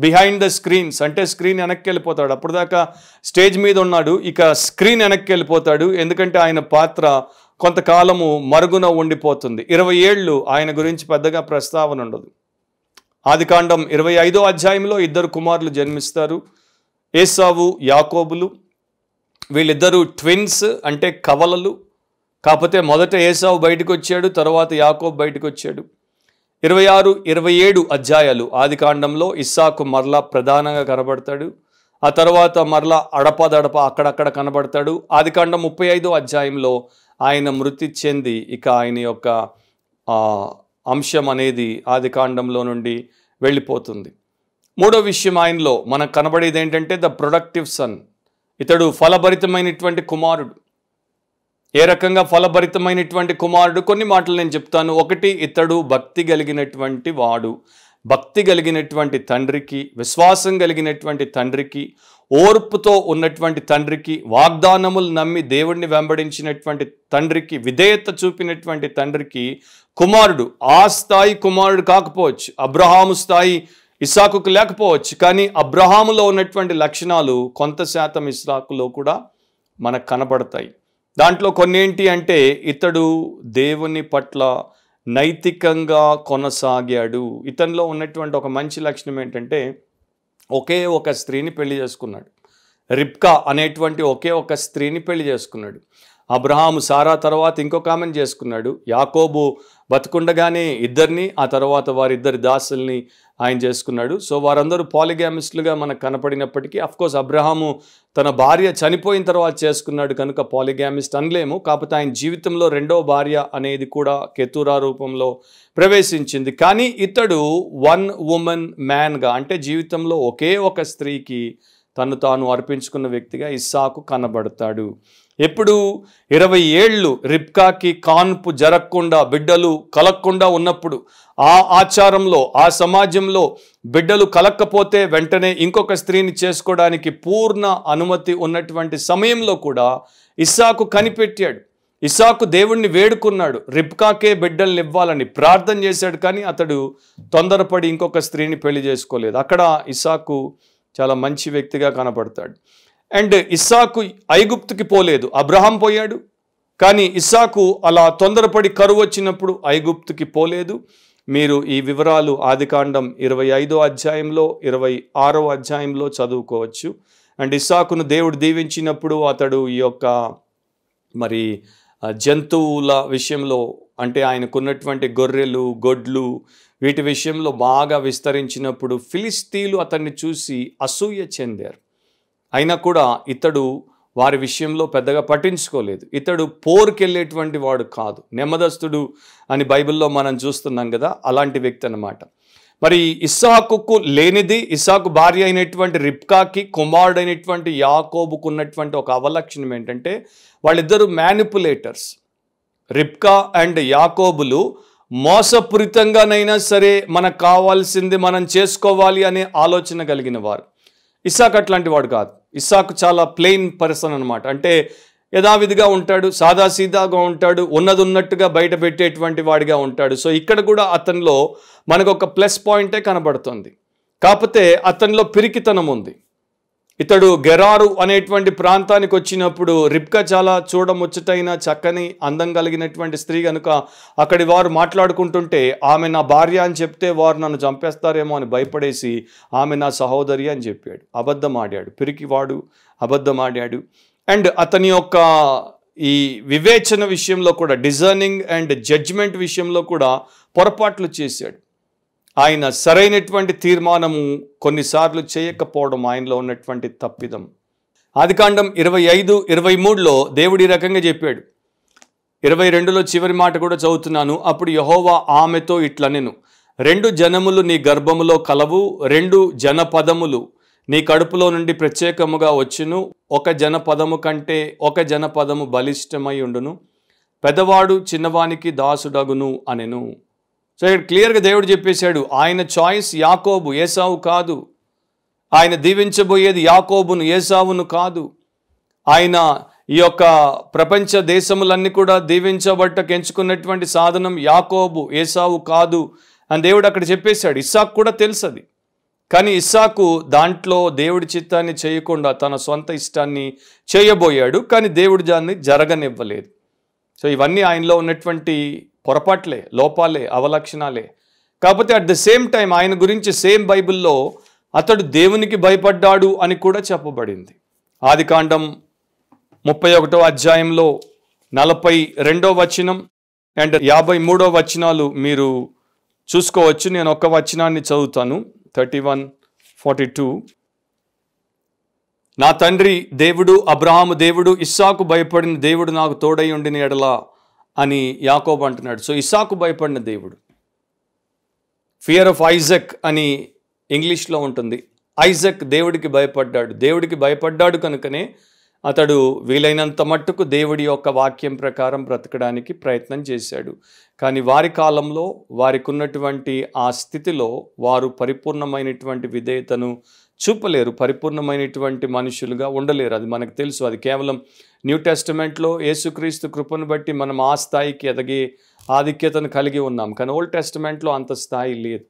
బిహైండ్ ద స్క్రీన్స్ అంటే స్క్రీన్ వెనక్కి వెళ్ళిపోతాడు అప్పుడు దాకా స్టేజ్ మీద ఉన్నాడు ఇక స్క్రీన్ వెనక్కి వెళ్ళిపోతాడు ఎందుకంటే ఆయన పాత్ర కొంతకాలము మరుగున ఉండిపోతుంది ఇరవై ఏళ్ళు ఆయన గురించి పెద్దగా ప్రస్తావన ఉండదు కాండం ఇరవై ఐదో అధ్యాయంలో ఇద్దరు కుమారులు జన్మిస్తారు ఏసావు యాకోబులు వీళ్ళిద్దరూ ట్విన్స్ అంటే కవలలు కాకపోతే మొదట ఏసావు బయటకు వచ్చాడు తర్వాత యాకోబ్ బయటకు వచ్చాడు ఇరవై ఆరు ఇరవై ఏడు అధ్యాయాలు ఆది కాండంలో ఇస్సాకు మరలా ప్రధానంగా కనబడతాడు ఆ తర్వాత మరలా అడపదడప అక్కడక్కడ కనబడతాడు ఆది కాండం ముప్పై ఐదో అధ్యాయంలో ఆయన మృతి చెంది ఇక ఆయన యొక్క అంశం అనేది ఆది కాండంలో నుండి వెళ్ళిపోతుంది మూడో విషయం ఆయనలో మనకు కనబడేది ఏంటంటే ద ప్రొడక్టివ్ సన్ ఇతడు ఫలభరితమైనటువంటి కుమారుడు ఏ రకంగా ఫలభరితమైనటువంటి కుమారుడు కొన్ని మాటలు నేను చెప్తాను ఒకటి ఇతడు భక్తి కలిగినటువంటి వాడు భక్తి కలిగినటువంటి తండ్రికి విశ్వాసం కలిగినటువంటి తండ్రికి ఓర్పుతో ఉన్నటువంటి తండ్రికి వాగ్దానములు నమ్మి దేవుణ్ణి వెంబడించినటువంటి తండ్రికి విధేయత చూపినటువంటి తండ్రికి కుమారుడు ఆ స్థాయి కుమారుడు కాకపోవచ్చు అబ్రహాము స్థాయి ఇసాకుకు లేకపోవచ్చు కానీ అబ్రహాములో ఉన్నటువంటి లక్షణాలు కొంత శాతం ఇసాకులో కూడా మనకు కనబడతాయి దాంట్లో కొన్నేంటి అంటే ఇతడు దేవుని పట్ల నైతికంగా కొనసాగాడు ఇతనిలో ఉన్నటువంటి ఒక మంచి లక్షణం ఏంటంటే ఒకే ఒక స్త్రీని పెళ్లి చేసుకున్నాడు రిప్కా అనేటువంటి ఒకే ఒక స్త్రీని పెళ్లి చేసుకున్నాడు అబ్రహాము సారా తర్వాత ఇంకో కామెంట్ చేసుకున్నాడు యాకోబు బతుకుండగానే ఇద్దరిని ఆ తర్వాత వారిద్దరి దాసుల్ని ఆయన చేసుకున్నాడు సో వారందరూ పాలిగామిస్టులుగా మనకు కనపడినప్పటికీ అఫ్కోర్స్ అబ్రహాము తన భార్య చనిపోయిన తర్వాత చేసుకున్నాడు కనుక పాలిగామిస్ట్ అనలేము కాకపోతే ఆయన జీవితంలో రెండో భార్య అనేది కూడా కెతురా రూపంలో ప్రవేశించింది కానీ ఇతడు వన్ ఉమెన్ మ్యాన్గా అంటే జీవితంలో ఒకే ఒక స్త్రీకి తను తాను అర్పించుకున్న వ్యక్తిగా ఇస్సాకు కనబడతాడు ఎప్పుడు ఇరవై ఏళ్ళు రిబ్కాకి కాన్పు జరగకుండా బిడ్డలు కలగకుండా ఉన్నప్పుడు ఆ ఆచారంలో ఆ సమాజంలో బిడ్డలు కలక్కపోతే వెంటనే ఇంకొక స్త్రీని చేసుకోవడానికి పూర్ణ అనుమతి ఉన్నటువంటి సమయంలో కూడా ఇస్సాకు కనిపెట్టాడు ఇసాకు దేవుణ్ణి వేడుకున్నాడు రిబ్కాకే బిడ్డల్ని ఇవ్వాలని ప్రార్థన చేశాడు కానీ అతడు తొందరపడి ఇంకొక స్త్రీని పెళ్లి చేసుకోలేదు అక్కడ ఇసాకు చాలా మంచి వ్యక్తిగా కనపడతాడు అండ్ ఇస్సాకు ఐగుప్తుకి పోలేదు అబ్రహాం పోయాడు కానీ ఇస్సాకు అలా తొందరపడి కరువు వచ్చినప్పుడు ఐగుప్తుకి పోలేదు మీరు ఈ వివరాలు ఆదికాండం ఇరవై ఐదో అధ్యాయంలో ఇరవై ఆరో అధ్యాయంలో చదువుకోవచ్చు అండ్ ఇస్సాకును దేవుడు దీవించినప్పుడు అతడు ఈ యొక్క మరి జంతువుల విషయంలో అంటే ఆయనకున్నటువంటి గొర్రెలు గొడ్లు వీటి విషయంలో బాగా విస్తరించినప్పుడు ఫిలిస్తీన్లు అతన్ని చూసి అసూయ చెందారు అయినా కూడా ఇతడు వారి విషయంలో పెద్దగా పట్టించుకోలేదు ఇతడు పోరుకెళ్ళేటువంటి వాడు కాదు నెమ్మదస్తుడు అని బైబిల్లో మనం చూస్తున్నాం కదా అలాంటి వ్యక్తి అనమాట మరి ఇస్సాకుకు లేనిది ఇస్సాకు భార్య అయినటువంటి రిప్కాకి కుమారుడైనటువంటి యాకోబుకు ఉన్నటువంటి ఒక అవలక్షణం ఏంటంటే వాళ్ళిద్దరు మ్యానిపులేటర్స్ రిప్కా అండ్ యాకోబులు మోసపూరితంగానైనా సరే మనకు కావాల్సింది మనం చేసుకోవాలి అనే ఆలోచన కలిగిన వారు ఇస్సాక్ అట్లాంటి వాడు కాదు ఇస్సాక్ చాలా ప్లెయిన్ పర్సన్ అనమాట అంటే యథావిధిగా ఉంటాడు సాదాసీదాగా ఉంటాడు ఉన్నది ఉన్నట్టుగా బయట పెట్టేటువంటి వాడిగా ఉంటాడు సో ఇక్కడ కూడా అతనిలో మనకు ఒక ప్లస్ పాయింటే కనబడుతుంది కాకపోతే అతనిలో పిరికితనం ఉంది ఇతడు గెరారు అనేటువంటి ప్రాంతానికి వచ్చినప్పుడు రిబ్కా చాలా చూడముచ్చటైన చక్కని అందం కలిగినటువంటి స్త్రీ కనుక అక్కడి వారు మాట్లాడుకుంటుంటే ఆమె నా భార్య అని చెప్తే వారు నన్ను చంపేస్తారేమో అని భయపడేసి ఆమె నా సహోదరి అని చెప్పాడు అబద్ధం ఆడాడు పిరికివాడు అబద్ధం ఆడాడు అండ్ అతని యొక్క ఈ వివేచన విషయంలో కూడా డిజర్నింగ్ అండ్ జడ్జ్మెంట్ విషయంలో కూడా పొరపాట్లు చేశాడు ఆయన సరైనటువంటి తీర్మానము కొన్నిసార్లు చేయకపోవడం ఆయనలో ఉన్నటువంటి తప్పిదం ఆదికాండం ఇరవై ఐదు ఇరవై మూడులో దేవుడి రకంగా చెప్పాడు ఇరవై రెండులో చివరి మాట కూడా చదువుతున్నాను అప్పుడు యహోవా ఆమెతో ఇట్లా నేను రెండు జనములు నీ గర్భములో కలవు రెండు జనపదములు నీ కడుపులో నుండి ప్రత్యేకముగా వచ్చును ఒక జనపదము కంటే ఒక జనపదము బలిష్టమై ఉండును పెదవాడు చిన్నవానికి దాసుడగును అనెను సో ఇక్కడ క్లియర్గా దేవుడు చెప్పేశాడు ఆయన చాయిస్ యాకోబు ఏసావు కాదు ఆయన దీవించబోయేది యాకోబును ఏసావును కాదు ఆయన ఈ యొక్క ప్రపంచ దేశములన్నీ కూడా దీవించబట్టకు ఎంచుకున్నటువంటి సాధనం యాకోబు ఏసావు కాదు అని దేవుడు అక్కడ చెప్పేశాడు ఇస్సాకు కూడా తెలుసది కానీ ఇస్సాకు దాంట్లో దేవుడి చిత్తాన్ని చేయకుండా తన సొంత ఇష్టాన్ని చేయబోయాడు కానీ దేవుడు దాన్ని జరగనివ్వలేదు సో ఇవన్నీ ఆయనలో ఉన్నటువంటి పొరపాట్లే లోపాలే అవలక్షణాలే కాకపోతే అట్ ద సేమ్ టైం ఆయన గురించి సేమ్ బైబిల్లో అతడు దేవునికి భయపడ్డాడు అని కూడా చెప్పబడింది ఆది కాండం ముప్పై ఒకటో అధ్యాయంలో నలభై రెండో వచనం అండ్ యాభై మూడో వచనాలు మీరు చూసుకోవచ్చు నేను ఒక్క వచనాన్ని చదువుతాను థర్టీ వన్ ఫార్టీ టూ నా తండ్రి దేవుడు అబ్రహాము దేవుడు ఇస్సాకు భయపడిన దేవుడు నాకు తోడై ఉండిన ఎడలా అని యాకోబు అంటున్నాడు సో ఇసాకు భయపడిన దేవుడు ఫియర్ ఆఫ్ ఐజక్ అని ఇంగ్లీష్లో ఉంటుంది ఐజక్ దేవుడికి భయపడ్డాడు దేవుడికి భయపడ్డాడు కనుకనే అతడు వీలైనంత మట్టుకు దేవుడి యొక్క వాక్యం ప్రకారం బ్రతకడానికి ప్రయత్నం చేశాడు కానీ వారి కాలంలో వారికి ఉన్నటువంటి ఆ స్థితిలో వారు పరిపూర్ణమైనటువంటి విధేయతను చూపలేరు పరిపూర్ణమైనటువంటి మనుషులుగా ఉండలేరు అది మనకు తెలుసు అది కేవలం న్యూ టెస్టిమెంట్లో యేసుక్రీస్తు కృపను బట్టి మనం ఆ స్థాయికి ఎదగి ఆధిక్యతను కలిగి ఉన్నాం కానీ ఓల్డ్ టెస్టిమెంట్లో అంత స్థాయి లేదు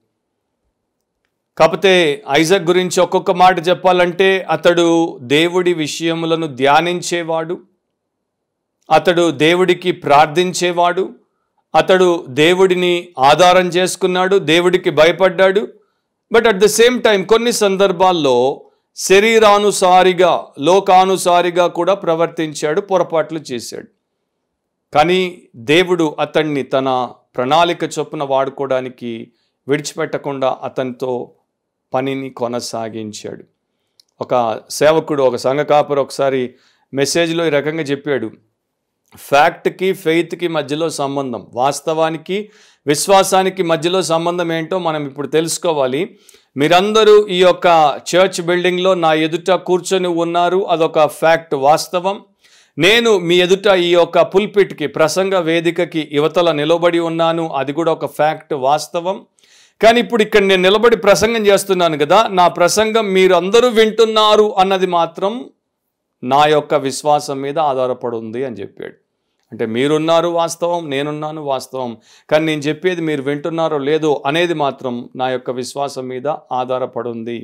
కాకపోతే ఐజక్ గురించి ఒక్కొక్క మాట చెప్పాలంటే అతడు దేవుడి విషయములను ధ్యానించేవాడు అతడు దేవుడికి ప్రార్థించేవాడు అతడు దేవుడిని ఆధారం చేసుకున్నాడు దేవుడికి భయపడ్డాడు but at the same time కొన్ని సందర్భాల్లో శరీరానుసారిగా లోకానుసారిగా కూడా ప్రవర్తించాడు పొరపాట్లు చేశాడు కానీ దేవుడు అతన్ని తన ప్రణాళిక చొప్పున వాడుకోవడానికి విడిచిపెట్టకుండా అతనితో పనిని కొనసాగించాడు ఒక సేవకుడు ఒక సంఘ కాపరు ఒకసారి మెసేజ్లో ఈ రకంగా చెప్పాడు ఫ్యాక్ట్కి ఫెయిత్కి మధ్యలో సంబంధం వాస్తవానికి విశ్వాసానికి మధ్యలో సంబంధం ఏంటో మనం ఇప్పుడు తెలుసుకోవాలి మీరందరూ ఈ యొక్క చర్చ్ బిల్డింగ్లో నా ఎదుట కూర్చొని ఉన్నారు అదొక ఫ్యాక్ట్ వాస్తవం నేను మీ ఎదుట ఈ యొక్క పుల్పిట్కి ప్రసంగ వేదికకి యువతల నిలబడి ఉన్నాను అది కూడా ఒక ఫ్యాక్ట్ వాస్తవం కానీ ఇప్పుడు ఇక్కడ నేను నిలబడి ప్రసంగం చేస్తున్నాను కదా నా ప్రసంగం మీరు అందరూ వింటున్నారు అన్నది మాత్రం నా యొక్క విశ్వాసం మీద ఆధారపడి ఉంది అని చెప్పాడు అంటే మీరున్నారు వాస్తవం నేనున్నాను వాస్తవం కానీ నేను చెప్పేది మీరు వింటున్నారో లేదో అనేది మాత్రం నా యొక్క విశ్వాసం మీద ఆధారపడుంది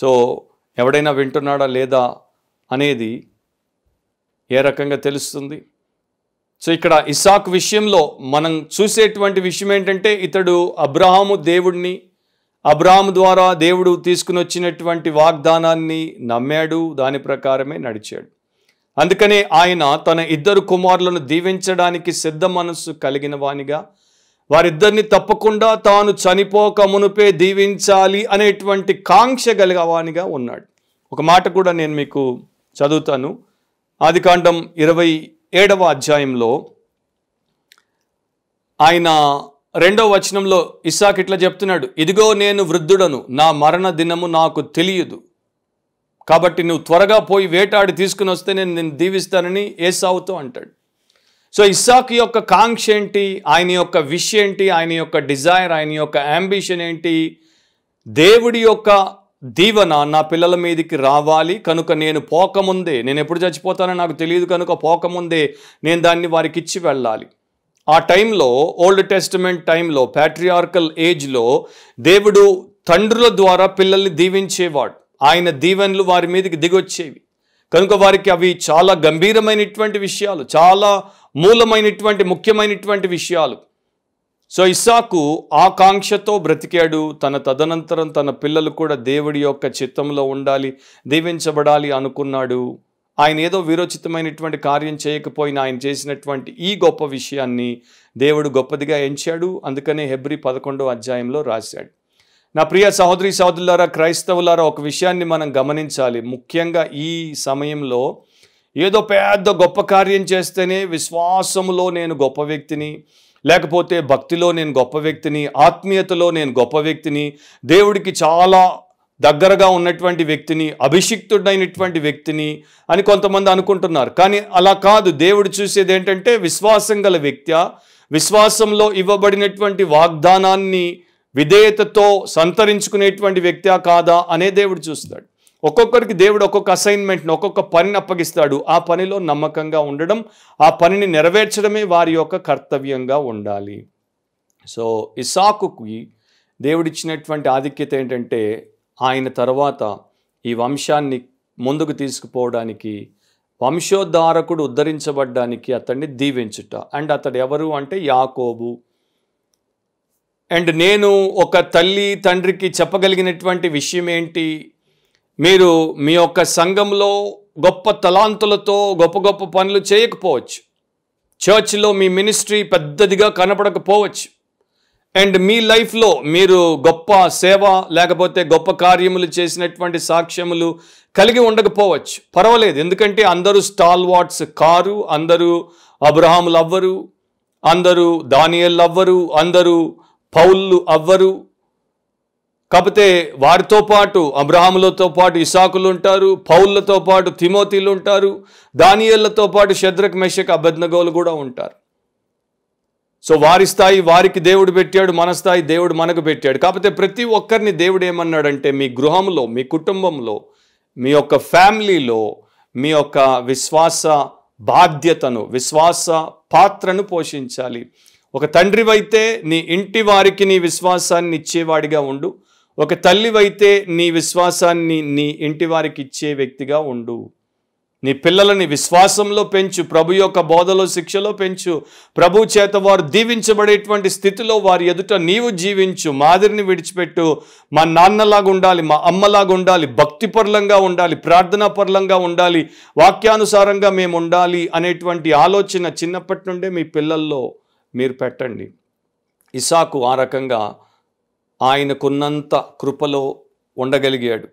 సో ఎవడైనా వింటున్నాడా లేదా అనేది ఏ రకంగా తెలుస్తుంది సో ఇక్కడ ఇసాక్ విషయంలో మనం చూసేటువంటి విషయం ఏంటంటే ఇతడు అబ్రహాము దేవుడిని అబ్రహాము ద్వారా దేవుడు తీసుకుని వచ్చినటువంటి వాగ్దానాన్ని నమ్మాడు దాని ప్రకారమే నడిచాడు అందుకనే ఆయన తన ఇద్దరు కుమారులను దీవించడానికి సిద్ధ మనస్సు కలిగిన వానిగా వారిద్దరిని తప్పకుండా తాను చనిపోక మునుపే దీవించాలి అనేటువంటి కాంక్ష కలిగవానిగా ఉన్నాడు ఒక మాట కూడా నేను మీకు చదువుతాను ఆదికాండం ఇరవై ఏడవ అధ్యాయంలో ఆయన రెండవ వచనంలో ఇస్సాక్ ఇట్లా చెప్తున్నాడు ఇదిగో నేను వృద్ధుడను నా మరణ దినము నాకు తెలియదు కాబట్టి నువ్వు త్వరగా పోయి వేటాడి తీసుకుని వస్తే నేను నేను దీవిస్తానని ఏసావుతో అంటాడు సో ఇస్సాక్ యొక్క కాంక్ష ఏంటి ఆయన యొక్క విష్ ఏంటి ఆయన యొక్క డిజైర్ ఆయన యొక్క అంబిషన్ ఏంటి దేవుడి యొక్క దీవన నా పిల్లల మీదకి రావాలి కనుక నేను పోకముందే నేను ఎప్పుడు చచ్చిపోతానో నాకు తెలియదు కనుక పోకముందే నేను దాన్ని వారికి ఇచ్చి వెళ్ళాలి ఆ టైంలో ఓల్డ్ టెస్టిమెంట్ టైంలో ప్యాట్రియార్కల్ ఏజ్లో దేవుడు తండ్రుల ద్వారా పిల్లల్ని దీవించేవాడు ఆయన దీవెనలు వారి మీదకి దిగొచ్చేవి కనుక వారికి అవి చాలా గంభీరమైనటువంటి విషయాలు చాలా మూలమైనటువంటి ముఖ్యమైనటువంటి విషయాలు సో ఇస్సాకు ఆకాంక్షతో బ్రతికాడు తన తదనంతరం తన పిల్లలు కూడా దేవుడి యొక్క చిత్తంలో ఉండాలి దీవించబడాలి అనుకున్నాడు ఆయన ఏదో వీరోచితమైనటువంటి కార్యం చేయకపోయినా ఆయన చేసినటువంటి ఈ గొప్ప విషయాన్ని దేవుడు గొప్పదిగా ఎంచాడు అందుకనే హెబ్రి పదకొండో అధ్యాయంలో రాశాడు నా ప్రియ సహోదరి సహోదరులారా క్రైస్తవులారా ఒక విషయాన్ని మనం గమనించాలి ముఖ్యంగా ఈ సమయంలో ఏదో పెద్ద గొప్ప కార్యం చేస్తేనే విశ్వాసములో నేను గొప్ప వ్యక్తిని లేకపోతే భక్తిలో నేను గొప్ప వ్యక్తిని ఆత్మీయతలో నేను గొప్ప వ్యక్తిని దేవుడికి చాలా దగ్గరగా ఉన్నటువంటి వ్యక్తిని అభిషిక్తుడైనటువంటి వ్యక్తిని అని కొంతమంది అనుకుంటున్నారు కానీ అలా కాదు దేవుడు చూసేది ఏంటంటే విశ్వాసం గల వ్యక్తి విశ్వాసంలో ఇవ్వబడినటువంటి వాగ్దానాన్ని విధేయతతో సంతరించుకునేటువంటి వ్యక్తి కాదా అనే దేవుడు చూస్తాడు ఒక్కొక్కరికి దేవుడు ఒక్కొక్క అసైన్మెంట్ని ఒక్కొక్క పనిని అప్పగిస్తాడు ఆ పనిలో నమ్మకంగా ఉండడం ఆ పనిని నెరవేర్చడమే వారి యొక్క కర్తవ్యంగా ఉండాలి సో ఇసాకుకి దేవుడిచ్చినటువంటి ఆధిక్యత ఏంటంటే ఆయన తర్వాత ఈ వంశాన్ని ముందుకు తీసుకుపోవడానికి వంశోద్ధారకుడు ఉద్ధరించబడ్డానికి అతన్ని దీవించుట అండ్ అతడు ఎవరు అంటే యాకోబు అండ్ నేను ఒక తల్లి తండ్రికి చెప్పగలిగినటువంటి విషయం ఏంటి మీరు మీ యొక్క సంఘంలో గొప్ప తలాంతులతో గొప్ప గొప్ప పనులు చేయకపోవచ్చు చర్చ్లో మీ మినిస్ట్రీ పెద్దదిగా కనపడకపోవచ్చు అండ్ మీ లైఫ్లో మీరు గొప్ప సేవ లేకపోతే గొప్ప కార్యములు చేసినటువంటి సాక్ష్యములు కలిగి ఉండకపోవచ్చు పర్వాలేదు ఎందుకంటే అందరూ స్టాల్ వాట్స్ కారు అందరూ అబ్రహాములు అవ్వరు అందరూ దానియల్ అవ్వరు అందరూ పౌళ్ళు అవ్వరు కాకపోతే వారితో పాటు అబ్రహాములతో పాటు ఇసాకులు ఉంటారు పౌళ్ళతో పాటు తిమోతీలు ఉంటారు దానియళ్లతో పాటు శద్రక్ మెషక్ అభజ్ఞగోలు కూడా ఉంటారు సో వారి స్థాయి వారికి దేవుడు పెట్టాడు మన స్థాయి దేవుడు మనకు పెట్టాడు కాకపోతే ప్రతి ఒక్కరిని దేవుడు ఏమన్నాడంటే మీ గృహంలో మీ కుటుంబంలో మీ యొక్క ఫ్యామిలీలో మీ యొక్క విశ్వాస బాధ్యతను విశ్వాస పాత్రను పోషించాలి ఒక తండ్రివైతే నీ ఇంటి వారికి నీ విశ్వాసాన్ని ఇచ్చేవాడిగా ఉండు ఒక తల్లివైతే నీ విశ్వాసాన్ని నీ ఇంటి వారికి ఇచ్చే వ్యక్తిగా ఉండు నీ పిల్లలని విశ్వాసంలో పెంచు ప్రభు యొక్క బోధలో శిక్షలో పెంచు ప్రభు చేత వారు దీవించబడేటువంటి స్థితిలో వారి ఎదుట నీవు జీవించు మాదిరిని విడిచిపెట్టు మా నాన్నలాగా ఉండాలి మా అమ్మలాగా ఉండాలి భక్తిపరులంగా ఉండాలి ప్రార్థనాపరులంగా ఉండాలి వాక్యానుసారంగా మేము ఉండాలి అనేటువంటి ఆలోచన చిన్నప్పటి నుండే మీ పిల్లల్లో మీరు పెట్టండి ఇసాకు ఆ రకంగా ఆయనకున్నంత కృపలో ఉండగలిగాడు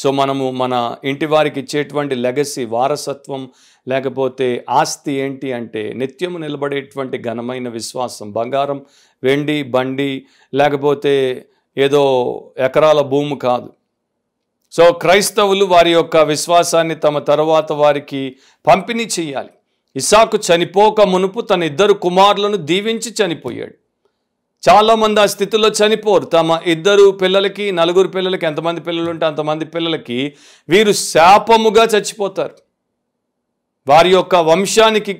సో మనము మన ఇంటి వారికి ఇచ్చేటువంటి లెగసీ వారసత్వం లేకపోతే ఆస్తి ఏంటి అంటే నిత్యము నిలబడేటువంటి ఘనమైన విశ్వాసం బంగారం వెండి బండి లేకపోతే ఏదో ఎకరాల భూమి కాదు సో క్రైస్తవులు వారి యొక్క విశ్వాసాన్ని తమ తర్వాత వారికి పంపిణీ చేయాలి ఇసాకు చనిపోక మునుపు తన ఇద్దరు కుమారులను దీవించి చనిపోయాడు చాలామంది ఆ స్థితిలో చనిపోరు తమ ఇద్దరు పిల్లలకి నలుగురు పిల్లలకి ఎంతమంది పిల్లలు ఉంటే అంతమంది పిల్లలకి వీరు శాపముగా చచ్చిపోతారు వారి యొక్క వంశానికి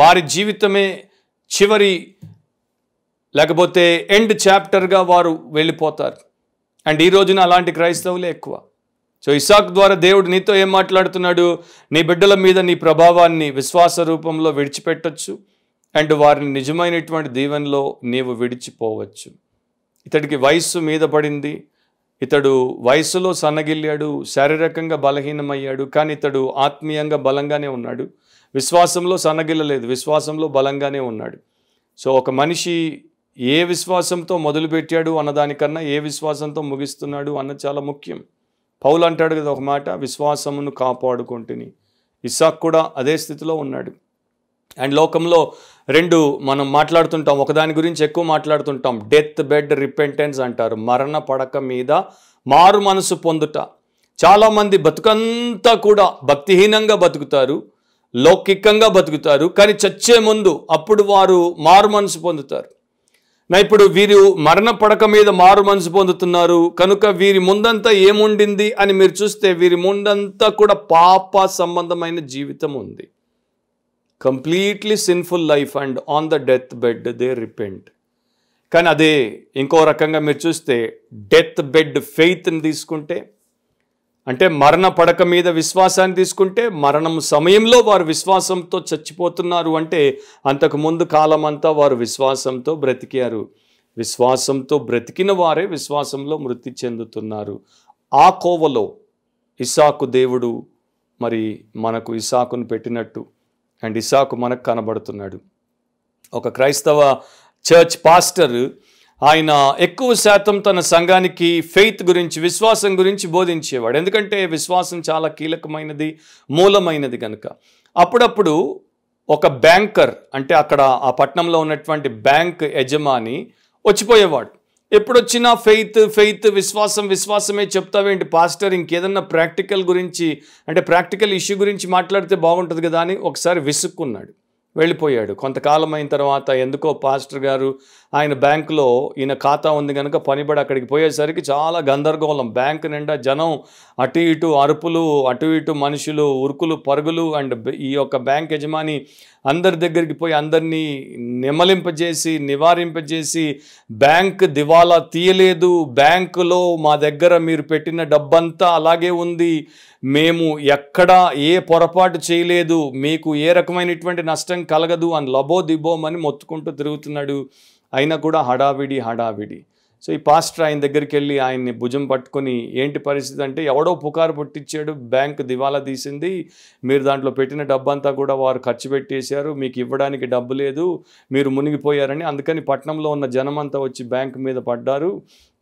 వారి జీవితమే చివరి లేకపోతే ఎండ్ చాప్టర్గా వారు వెళ్ళిపోతారు అండ్ ఈ రోజున అలాంటి క్రైస్తవులే ఎక్కువ సో ఇసాక్ ద్వారా దేవుడు నీతో ఏం మాట్లాడుతున్నాడు నీ బిడ్డల మీద నీ ప్రభావాన్ని విశ్వాస రూపంలో విడిచిపెట్టచ్చు అండ్ వారిని నిజమైనటువంటి దీవెనలో నీవు విడిచిపోవచ్చు ఇతడికి వయస్సు మీద పడింది ఇతడు వయసులో సన్నగిల్లాడు శారీరకంగా బలహీనమయ్యాడు కానీ ఇతడు ఆత్మీయంగా బలంగానే ఉన్నాడు విశ్వాసంలో సన్నగిల్లలేదు విశ్వాసంలో బలంగానే ఉన్నాడు సో ఒక మనిషి ఏ విశ్వాసంతో మొదలుపెట్టాడు అన్నదానికన్నా ఏ విశ్వాసంతో ముగిస్తున్నాడు అన్న చాలా ముఖ్యం పౌలు అంటాడు కదా ఒక మాట విశ్వాసమును కాపాడుకుంటుని ఇసాక్ కూడా అదే స్థితిలో ఉన్నాడు అండ్ లోకంలో రెండు మనం మాట్లాడుతుంటాం ఒకదాని గురించి ఎక్కువ మాట్లాడుతుంటాం డెత్ బెడ్ రిపెంటెన్స్ అంటారు మరణ పడక మీద మారు మనసు పొందుట చాలామంది బతుకంతా కూడా భక్తిహీనంగా బతుకుతారు లౌకికంగా బతుకుతారు కానీ చచ్చే ముందు అప్పుడు వారు మారు మనసు పొందుతారు నా ఇప్పుడు వీరు మరణ పడక మీద మారు మనసు పొందుతున్నారు కనుక వీరి ముందంతా ఏముండింది అని మీరు చూస్తే వీరి ముందంతా కూడా పాప సంబంధమైన జీవితం ఉంది completely sinful life and on the death bed they repent కానీ అదే ఇంకో రకంగా మీరు చూస్తే డెత్ బెడ్ ఫెయిత్ని తీసుకుంటే అంటే మరణ పడక మీద విశ్వాసాన్ని తీసుకుంటే మరణం సమయంలో వారు విశ్వాసంతో చచ్చిపోతున్నారు అంటే అంతకుముందు కాలం అంతా వారు విశ్వాసంతో బ్రతికారు విశ్వాసంతో బ్రతికిన వారే విశ్వాసంలో మృతి చెందుతున్నారు ఆ కోవలో ఇసాకు దేవుడు మరి మనకు ఇసాకును పెట్టినట్టు అండ్ ఇసాకు మనకు కనబడుతున్నాడు ఒక క్రైస్తవ చర్చ్ పాస్టర్ ఆయన ఎక్కువ శాతం తన సంఘానికి ఫెయిత్ గురించి విశ్వాసం గురించి బోధించేవాడు ఎందుకంటే విశ్వాసం చాలా కీలకమైనది మూలమైనది కనుక అప్పుడప్పుడు ఒక బ్యాంకర్ అంటే అక్కడ ఆ పట్టణంలో ఉన్నటువంటి బ్యాంక్ యజమాని వచ్చిపోయేవాడు ఎప్పుడొచ్చినా ఫెయిత్ ఫెయిత్ విశ్వాసం విశ్వాసమే చెప్తావేంటి పాస్టర్ ఇంకేదన్నా ప్రాక్టికల్ గురించి అంటే ప్రాక్టికల్ ఇష్యూ గురించి మాట్లాడితే బాగుంటుంది కదా అని ఒకసారి విసుక్కున్నాడు వెళ్ళిపోయాడు కొంతకాలం అయిన తర్వాత ఎందుకో పాస్టర్ గారు ఆయన బ్యాంకులో ఈయన ఖాతా ఉంది కనుక పనిబడి అక్కడికి పోయేసరికి చాలా గందరగోళం బ్యాంక్ నిండా జనం అటు ఇటు అరుపులు అటు ఇటు మనుషులు ఉరుకులు పరుగులు అండ్ ఈ యొక్క బ్యాంక్ యజమాని అందరి దగ్గరికి పోయి అందరినీ నిమ్మలింపజేసి నివారింపజేసి బ్యాంక్ దివాలా తీయలేదు బ్యాంకులో మా దగ్గర మీరు పెట్టిన డబ్బంతా అలాగే ఉంది మేము ఎక్కడా ఏ పొరపాటు చేయలేదు మీకు ఏ రకమైనటువంటి నష్టం కలగదు అని లబో దిబోమని మొత్తుకుంటూ తిరుగుతున్నాడు అయినా కూడా హడావిడి హడావిడి సో ఈ పాస్టర్ ఆయన దగ్గరికి వెళ్ళి ఆయన్ని భుజం పట్టుకొని ఏంటి పరిస్థితి అంటే ఎవడో పుకారు పుట్టించాడు బ్యాంక్ దివాలా తీసింది మీరు దాంట్లో పెట్టిన డబ్బంతా కూడా వారు ఖర్చు పెట్టేశారు మీకు ఇవ్వడానికి డబ్బు లేదు మీరు మునిగిపోయారని అందుకని పట్నంలో ఉన్న జనమంతా వచ్చి బ్యాంక్ మీద పడ్డారు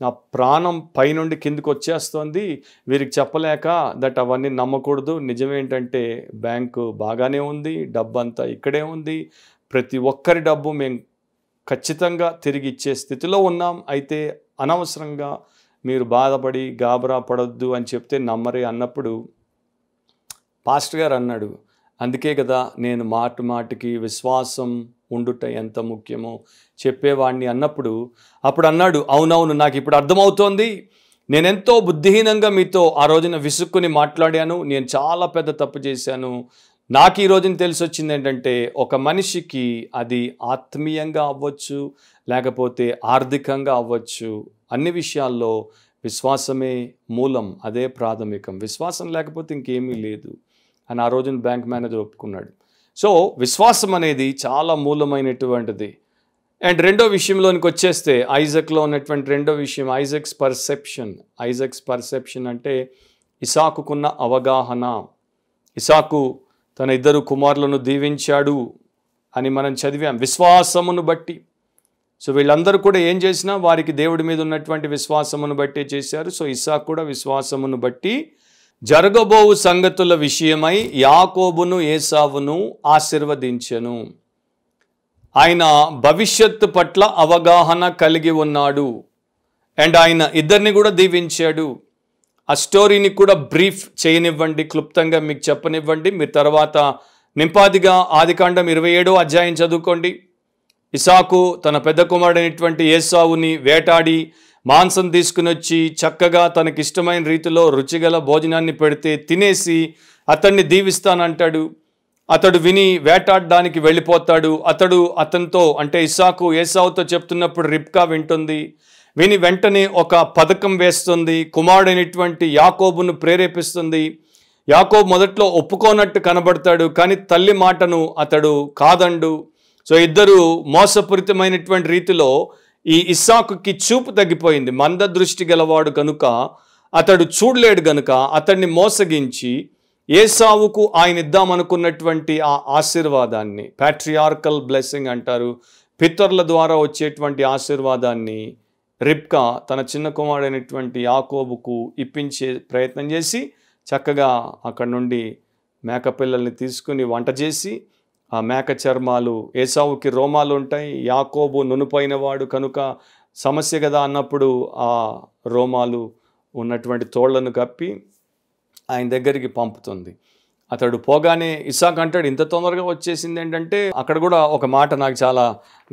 నా ప్రాణం పైనుండి కిందికి వచ్చేస్తోంది వీరికి చెప్పలేక దట్ అవన్నీ నమ్మకూడదు నిజమేంటంటే బ్యాంకు బాగానే ఉంది డబ్బంతా ఇక్కడే ఉంది ప్రతి ఒక్కరి డబ్బు మేము ఖచ్చితంగా తిరిగి ఇచ్చే స్థితిలో ఉన్నాం అయితే అనవసరంగా మీరు బాధపడి గాబరా పడొద్దు అని చెప్తే నమ్మరే అన్నప్పుడు పాస్ట్ గారు అన్నాడు అందుకే కదా నేను మాట మాటికి విశ్వాసం ఉండుట ఎంత ముఖ్యమో చెప్పేవాడిని అన్నప్పుడు అప్పుడు అన్నాడు అవునవును నాకు ఇప్పుడు అర్థమవుతోంది నేనెంతో బుద్ధిహీనంగా మీతో ఆ రోజున విసుక్కుని మాట్లాడాను నేను చాలా పెద్ద తప్పు చేశాను నాకు ఈ రోజున తెలిసి వచ్చింది ఏంటంటే ఒక మనిషికి అది ఆత్మీయంగా అవ్వచ్చు లేకపోతే ఆర్థికంగా అవ్వచ్చు అన్ని విషయాల్లో విశ్వాసమే మూలం అదే ప్రాథమికం విశ్వాసం లేకపోతే ఇంకేమీ లేదు అని ఆ రోజున బ్యాంక్ మేనేజర్ ఒప్పుకున్నాడు సో విశ్వాసం అనేది చాలా మూలమైనటువంటిది అండ్ రెండో విషయంలోనికి వచ్చేస్తే ఐజక్లో ఉన్నటువంటి రెండో విషయం ఐజక్స్ పర్సెప్షన్ ఐజక్స్ పర్సెప్షన్ అంటే ఇసాకుకున్న అవగాహన ఇసాకు తన ఇద్దరు కుమారులను దీవించాడు అని మనం చదివాం విశ్వాసమును బట్టి సో వీళ్ళందరూ కూడా ఏం చేసినా వారికి దేవుడి మీద ఉన్నటువంటి విశ్వాసమును బట్టి చేశారు సో ఇసాక్ కూడా విశ్వాసమును బట్టి జరగబోవు సంగతుల విషయమై యాకోబును ఏసావును ఆశీర్వదించెను ఆయన భవిష్యత్తు పట్ల అవగాహన కలిగి ఉన్నాడు అండ్ ఆయన ఇద్దరిని కూడా దీవించాడు ఆ స్టోరీని కూడా బ్రీఫ్ చేయనివ్వండి క్లుప్తంగా మీకు చెప్పనివ్వండి మీరు తర్వాత నింపాదిగా ఆదికాండం ఇరవై ఏడో అధ్యాయం చదువుకోండి ఇసాకు తన పెద్ద కుమారుడైనటువంటి ఏసావుని వేటాడి మాంసం తీసుకుని వచ్చి చక్కగా తనకిష్టమైన రీతిలో రుచిగల భోజనాన్ని పెడితే తినేసి అతన్ని దీవిస్తానంటాడు అతడు విని వేటాడడానికి వెళ్ళిపోతాడు అతడు అతనితో అంటే ఇసాకు ఏసావుతో చెప్తున్నప్పుడు రిప్కా వింటుంది విని వెంటనే ఒక పథకం వేస్తుంది కుమారుడైనటువంటి యాకోబును ప్రేరేపిస్తుంది యాకోబు మొదట్లో ఒప్పుకోనట్టు కనబడతాడు కానీ తల్లి మాటను అతడు కాదండు సో ఇద్దరు మోసపూరితమైనటువంటి రీతిలో ఈ ఇస్సాకుకి చూపు తగ్గిపోయింది మంద దృష్టి గలవాడు కనుక అతడు చూడలేడు గనుక అతన్ని మోసగించి ఏసావుకు ఆయన ఇద్దామనుకున్నటువంటి ఆ ఆశీర్వాదాన్ని ప్యాట్రియార్కల్ బ్లెస్సింగ్ అంటారు పితరుల ద్వారా వచ్చేటువంటి ఆశీర్వాదాన్ని రిబ్కా తన చిన్న కుమారుడైనటువంటి యాకోబుకు ఇప్పించే ప్రయత్నం చేసి చక్కగా అక్కడ నుండి మేకపిల్లల్ని తీసుకుని వంట చేసి ఆ మేక చర్మాలు ఏసావుకి రోమాలు ఉంటాయి యాకోబు నునుపైన వాడు కనుక సమస్య కదా అన్నప్పుడు ఆ రోమాలు ఉన్నటువంటి తోళ్లను కప్పి ఆయన దగ్గరికి పంపుతుంది అతడు పోగానే ఇసాక్ అంటాడు ఇంత తొందరగా వచ్చేసింది ఏంటంటే అక్కడ కూడా ఒక మాట నాకు చాలా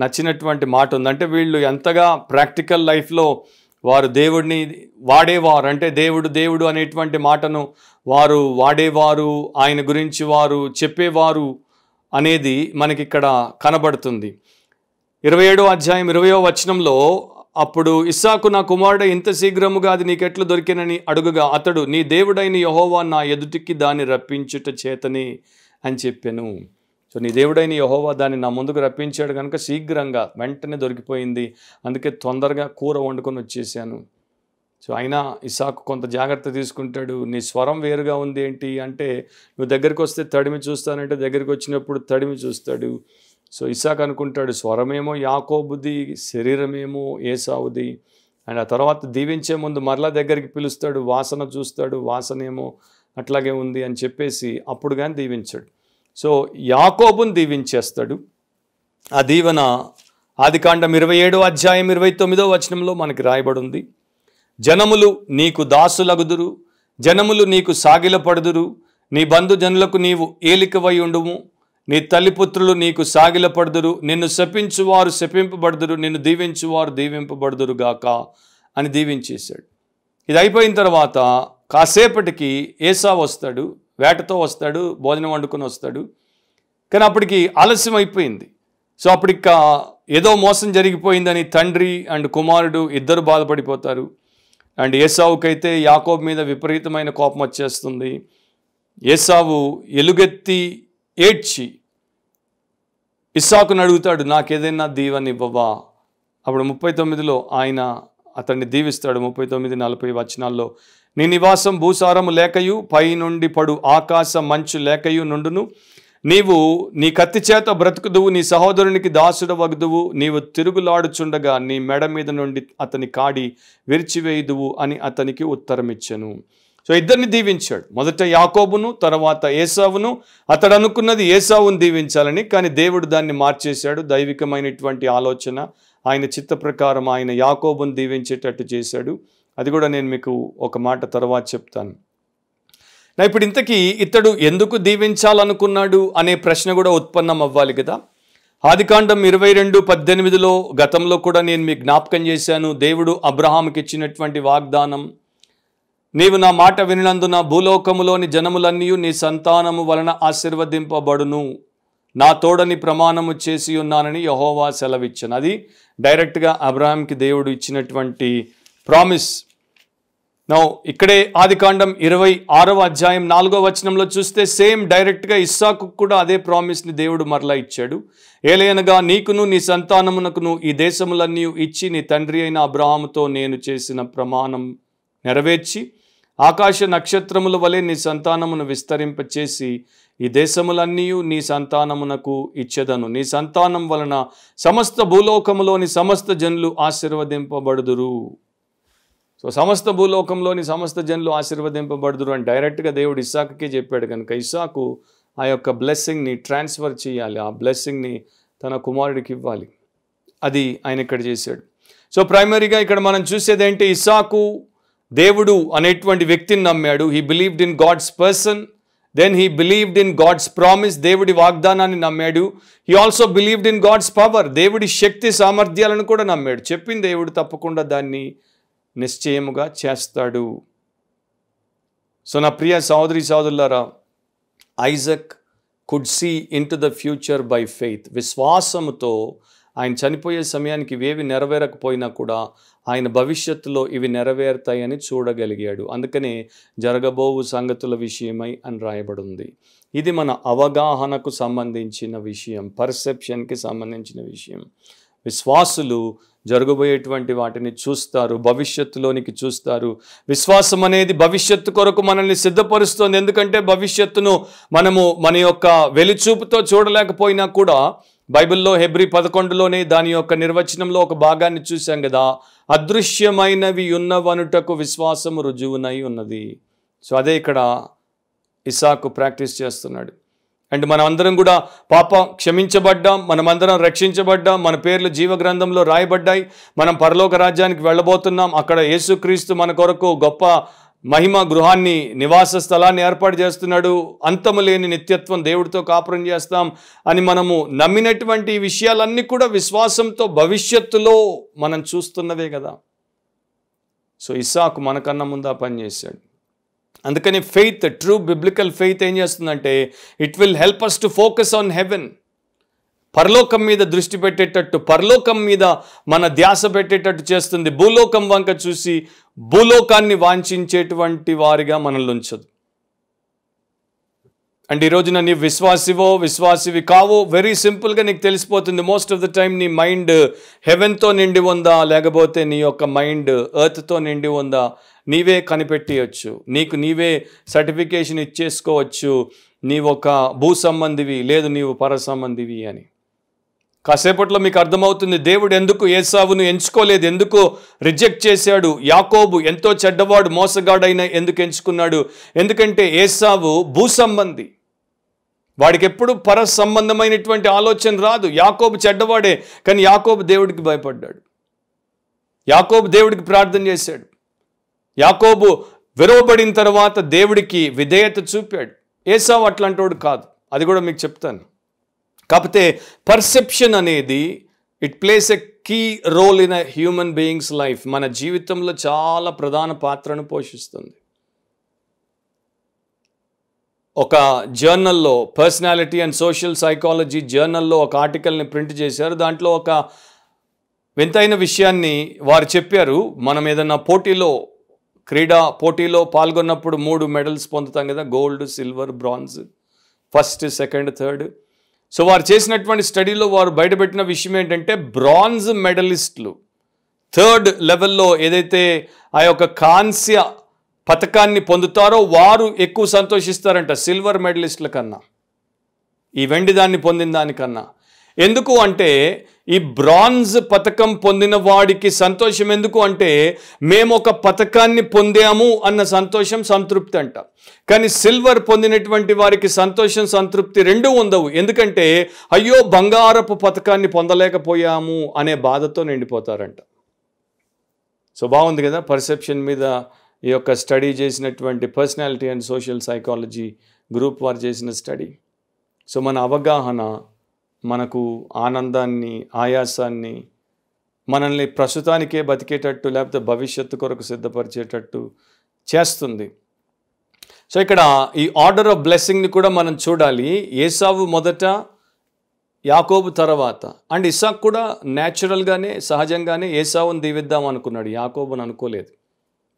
నచ్చినటువంటి మాట ఉంది అంటే వీళ్ళు ఎంతగా ప్రాక్టికల్ లైఫ్లో వారు దేవుడిని వాడేవారు అంటే దేవుడు దేవుడు అనేటువంటి మాటను వారు వాడేవారు ఆయన గురించి వారు చెప్పేవారు అనేది మనకిక్కడ కనబడుతుంది ఇరవై ఏడో అధ్యాయం ఇరవయో వచనంలో అప్పుడు ఇస్సాకు నా కుమారుడు ఇంత శీఘ్రముగా అది నీకెట్లు దొరికినని అడుగుగా అతడు నీ దేవుడైన యహోవా నా ఎదుటికి దాన్ని రప్పించుట చేతని అని చెప్పాను సో నీ దేవుడైన యహోవా దాన్ని నా ముందుకు రప్పించాడు కనుక శీఘ్రంగా వెంటనే దొరికిపోయింది అందుకే తొందరగా కూర వండుకొని వచ్చేసాను సో అయినా ఇసాకు కొంత జాగ్రత్త తీసుకుంటాడు నీ స్వరం వేరుగా ఉంది ఏంటి అంటే నువ్వు దగ్గరికి వస్తే తడిమి చూస్తానంటే దగ్గరికి వచ్చినప్పుడు తడిమి చూస్తాడు సో ఇసాక్ అనుకుంటాడు స్వరమేమో యాకోబుది శరీరమేమో ఏసావుది అండ్ ఆ తర్వాత దీవించే ముందు మరలా దగ్గరికి పిలుస్తాడు వాసన చూస్తాడు వాసనేమో అట్లాగే ఉంది అని చెప్పేసి అప్పుడు కానీ దీవించాడు సో యాకోబుని దీవించేస్తాడు ఆ దీవెన ఆదికాండం ఇరవై ఏడో అధ్యాయం ఇరవై తొమ్మిదో వచనంలో మనకి రాయబడింది జనములు నీకు దాసులగుదురు జనములు నీకు సాగిలపడుదురు నీ బంధుజనులకు నీవు ఏలికవై ఉండుము నీ తల్లిపుత్రులు నీకు సాగిలపడదురు నిన్ను శపించువారు శపింపబడదురు నిన్ను దీవించువారు దీవింపబడదురు గాక అని దీవించేశాడు ఇది అయిపోయిన తర్వాత కాసేపటికి ఏసా వస్తాడు వేటతో వస్తాడు భోజనం వండుకొని వస్తాడు కానీ అప్పటికి ఆలస్యం అయిపోయింది సో అప్పటిక ఏదో మోసం జరిగిపోయిందని తండ్రి అండ్ కుమారుడు ఇద్దరు బాధపడిపోతారు అండ్ ఏసావుకైతే యాకోబ్ మీద విపరీతమైన కోపం వచ్చేస్తుంది ఏసావు ఎలుగెత్తి ఏడ్చి ఇస్సాకును అడుగుతాడు నాకేదైనా దీవని ఇవ్వవా అప్పుడు ముప్పై తొమ్మిదిలో ఆయన అతన్ని దీవిస్తాడు ముప్పై తొమ్మిది నలభై వచనాల్లో నీ నివాసం భూసారము లేకయు పై నుండి పడు ఆకాశ మంచు లేకయు నుండును నీవు నీ కత్తి చేత బ్రతుకుదువు నీ సహోదరునికి దాసుడు వగదువు నీవు తిరుగులాడుచుండగా నీ మెడ మీద నుండి అతని కాడి విరిచివేయుదువు అని అతనికి ఉత్తరమిచ్చను సో ఇద్దరిని దీవించాడు మొదట యాకోబును తర్వాత ఏసావును అతడు అనుకున్నది ఏసావును దీవించాలని కానీ దేవుడు దాన్ని మార్చేశాడు దైవికమైనటువంటి ఆలోచన ఆయన చిత్త ప్రకారం ఆయన యాకోబును దీవించేటట్టు చేశాడు అది కూడా నేను మీకు ఒక మాట తర్వాత చెప్తాను నా ఇప్పుడు ఇంతకీ ఇతడు ఎందుకు దీవించాలనుకున్నాడు అనే ప్రశ్న కూడా ఉత్పన్నం అవ్వాలి కదా ఆదికాండం ఇరవై రెండు పద్దెనిమిదిలో గతంలో కూడా నేను మీకు జ్ఞాపకం చేశాను దేవుడు అబ్రహాంకి ఇచ్చినటువంటి వాగ్దానం నీవు నా మాట వినినందున భూలోకములోని జనములన్నీ నీ సంతానము వలన ఆశీర్వదింపబడును నా తోడని ప్రమాణము చేసి ఉన్నానని యహోవా సెలవిచ్చాను అది డైరెక్ట్గా అబ్రహాంకి దేవుడు ఇచ్చినటువంటి ప్రామిస్ నౌ ఇక్కడే ఆదికాండం ఇరవై ఆరవ అధ్యాయం నాలుగో వచనంలో చూస్తే సేమ్ డైరెక్ట్గా ఇస్సాకు కూడా అదే ప్రామిస్ని దేవుడు మరలా ఇచ్చాడు ఏలయనగా నీకును నీ సంతానమునకును ఈ దేశములన్నీ ఇచ్చి నీ తండ్రి అయిన అబ్రహాముతో నేను చేసిన ప్రమాణం నెరవేర్చి ఆకాశ నక్షత్రముల వలె నీ సంతానమును విస్తరింపచేసి ఈ దేశములన్నీ నీ సంతానమునకు ఇచ్చదను నీ సంతానం వలన సమస్త భూలోకములోని సమస్త జనులు ఆశీర్వదింపబడుదురు సో సమస్త భూలోకంలోని సమస్త జనులు ఆశీర్వదింపబడుదురు అని డైరెక్ట్గా దేవుడు ఇస్సాకుకే చెప్పాడు కనుక ఇస్సాకు ఆ యొక్క బ్లెస్సింగ్ని ట్రాన్స్ఫర్ చేయాలి ఆ బ్లెస్సింగ్ని తన కుమారుడికి ఇవ్వాలి అది ఆయన ఇక్కడ చేశాడు సో ప్రైమరీగా ఇక్కడ మనం చూసేది ఏంటి ఇస్సాకు దేవుడు అనేటువంటి వ్యక్తిని నమ్మాడు he believed in God's person then he believed in God's promise దేవుడి వాగ్దానాన్ని నమ్మాడు he also believed in God's power దేవుడి శక్తి సామర్థ్యాలను కూడా నమ్మాడు చెప్పిన దేవుడు తప్పకుండా దాన్ని నిశ్చయముగా చేస్తాడు సో నా ప్రియ సహోదరి సహోదరులారా Isaac could see into the future by faith విశ్వాసముతో ఆయన చనిపోయే సమయానికి ఇవేవి నెరవేరకపోయినా కూడా ఆయన భవిష్యత్తులో ఇవి నెరవేరుతాయని చూడగలిగాడు అందుకనే జరగబోవు సంగతుల విషయమై అని రాయబడింది ఇది మన అవగాహనకు సంబంధించిన విషయం పర్సెప్షన్కి సంబంధించిన విషయం విశ్వాసులు జరగబోయేటువంటి వాటిని చూస్తారు భవిష్యత్తులోనికి చూస్తారు విశ్వాసం అనేది భవిష్యత్తు కొరకు మనల్ని సిద్ధపరుస్తుంది ఎందుకంటే భవిష్యత్తును మనము మన యొక్క వెలిచూపుతో చూడలేకపోయినా కూడా బైబిల్లో హెబ్రి పదకొండులోనే దాని యొక్క నిర్వచనంలో ఒక భాగాన్ని చూసాం కదా అదృశ్యమైనవి ఉన్నవనుటకు విశ్వాసం రుజువునై ఉన్నది సో అదే ఇక్కడ ఇసాకు ప్రాక్టీస్ చేస్తున్నాడు అండ్ మనం అందరం కూడా పాప క్షమించబడ్డాం మనమందరం రక్షించబడ్డాం మన పేర్లు జీవగ్రంథంలో రాయబడ్డాయి మనం పరలోక రాజ్యానికి వెళ్ళబోతున్నాం అక్కడ యేసుక్రీస్తు మన కొరకు గొప్ప మహిమ గృహాన్ని నివాస స్థలాన్ని ఏర్పాటు చేస్తున్నాడు అంతము లేని నిత్యత్వం దేవుడితో కాపురం చేస్తాం అని మనము నమ్మినటువంటి విషయాలన్నీ కూడా విశ్వాసంతో భవిష్యత్తులో మనం చూస్తున్నవే కదా సో ఇస్సాకు మనకన్నా ముందా పనిచేశాడు అందుకని ఫెయిత్ ట్రూ బిబ్లికల్ ఫెయిత్ ఏం చేస్తుందంటే it will help us to focus on heaven పరలోకం మీద దృష్టి పెట్టేటట్టు పరలోకం మీద మన ధ్యాస పెట్టేటట్టు చేస్తుంది భూలోకం వంక చూసి భూలోకాన్ని వాంఛించేటువంటి వారిగా మనల్ని ఉంచదు అండ్ ఈ రోజున నీ విశ్వాసివో విశ్వాసివి కావో వెరీ సింపుల్గా నీకు తెలిసిపోతుంది మోస్ట్ ఆఫ్ ద టైం నీ మైండ్ హెవెన్తో నిండి ఉందా లేకపోతే నీ యొక్క మైండ్ ఎర్త్తో నిండి ఉందా నీవే కనిపెట్టేయచ్చు నీకు నీవే సర్టిఫికేషన్ ఇచ్చేసుకోవచ్చు నీవొక భూ సంబంధివి లేదు నీవు పర సంబంధివి అని కాసేపట్లో మీకు అర్థమవుతుంది దేవుడు ఎందుకు ఏసావును ఎంచుకోలేదు ఎందుకు రిజెక్ట్ చేశాడు యాకోబు ఎంతో చెడ్డవాడు మోసగాడైన ఎందుకు ఎంచుకున్నాడు ఎందుకంటే ఏసావు భూసంబంధి వాడికి ఎప్పుడు పర సంబంధమైనటువంటి ఆలోచన రాదు యాకోబు చెడ్డవాడే కానీ యాకోబు దేవుడికి భయపడ్డాడు యాకోబు దేవుడికి ప్రార్థన చేశాడు యాకోబు విరవబడిన తర్వాత దేవుడికి విధేయత చూపాడు ఏసావు అట్లాంటి వాడు కాదు అది కూడా మీకు చెప్తాను కాకపోతే పర్సెప్షన్ అనేది it plays a key role in a human beings life మన జీవితంలో చాలా ప్రధాన పాత్రను పోషిస్తుంది ఒక జర్నల్లో పర్సనాలిటీ అండ్ సోషల్ సైకాలజీ జర్నల్లో ఒక ఆర్టికల్ని ప్రింట్ చేశారు దాంట్లో ఒక వింతైన విషయాన్ని వారు చెప్పారు మనం ఏదన్నా పోటీలో క్రీడా పోటీలో పాల్గొన్నప్పుడు మూడు మెడల్స్ పొందుతాం కదా gold silver bronze first second third so వారు చేసినటువంటి స్టడీలో వారు బయటపెట్టిన విషయం ఏంటంటే బ్రాంజ్ మెడలిస్టులు థర్డ్ లెవెల్లో ఏదైతే ఆ యొక్క కాంస్య పథకాన్ని పొందుతారో వారు ఎక్కువ సంతోషిస్తారంట సిల్వర్ మెడలిస్టుల కన్నా ఈ వెండి దాన్ని పొందిన దానికన్నా ఎందుకు అంటే ఈ బ్రాంజ్ పథకం పొందిన వాడికి సంతోషం ఎందుకు అంటే మేము ఒక పథకాన్ని పొందాము అన్న సంతోషం సంతృప్తి అంట కానీ సిల్వర్ పొందినటువంటి వారికి సంతోషం సంతృప్తి రెండూ ఉండవు ఎందుకంటే అయ్యో బంగారపు పథకాన్ని పొందలేకపోయాము అనే బాధతో నిండిపోతారంట సో బాగుంది కదా పర్సెప్షన్ మీద ఈ యొక్క స్టడీ చేసినటువంటి personality and social psychology group వారు చేసిన స్టడీ సో మన అవగాహన మనకు ఆనందాన్ని ఆయాసాన్ని మనల్ని ప్రస్తుతానికే బతికేటట్టు లేకపోతే భవిష్యత్తు కొరకు సిద్ధపరిచేటట్టు చేస్తుంది సో ఇక్కడ ఈ ఆర్డర్ ఆఫ్ బ్లెస్సింగ్ని కూడా మనం చూడాలి ఏసావు మొదట యాకోబు తర్వాత అండ్ ఇసాక్ కూడా న్యాచురల్గానే సహజంగానే ఏసావుని దీవిద్దాం అనుకున్నాడు యాకోబుని అనుకోలేదు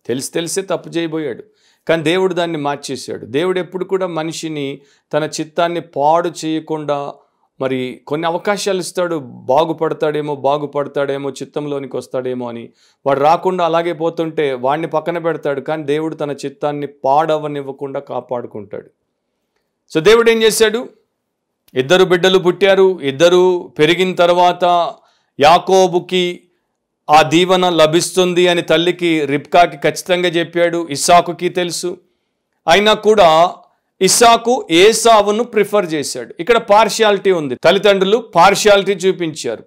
తెలిసి తెలిసే తప్పు చేయబోయాడు కానీ దేవుడు దాన్ని మార్చేశాడు దేవుడు ఎప్పుడు కూడా మనిషిని తన చిత్తాన్ని పాడు చేయకుండా మరి కొన్ని అవకాశాలు ఇస్తాడు బాగుపడతాడేమో బాగుపడతాడేమో చిత్తంలోనికి వస్తాడేమో అని వాడు రాకుండా అలాగే పోతుంటే వాడిని పక్కన పెడతాడు కానీ దేవుడు తన చిత్తాన్ని పాడవనివ్వకుండా కాపాడుకుంటాడు సో దేవుడు ఏం చేశాడు ఇద్దరు బిడ్డలు పుట్టారు ఇద్దరు పెరిగిన తర్వాత యాకోబుకి ఆ దీవెన లభిస్తుంది అని తల్లికి రిప్కాకి ఖచ్చితంగా చెప్పాడు ఇస్సాకుకి తెలుసు అయినా కూడా ఇసాకు ఏసావును ప్రిఫర్ చేశాడు ఇక్కడ పార్షియాలిటీ ఉంది తల్లిదండ్రులు పార్షియాలిటీ చూపించారు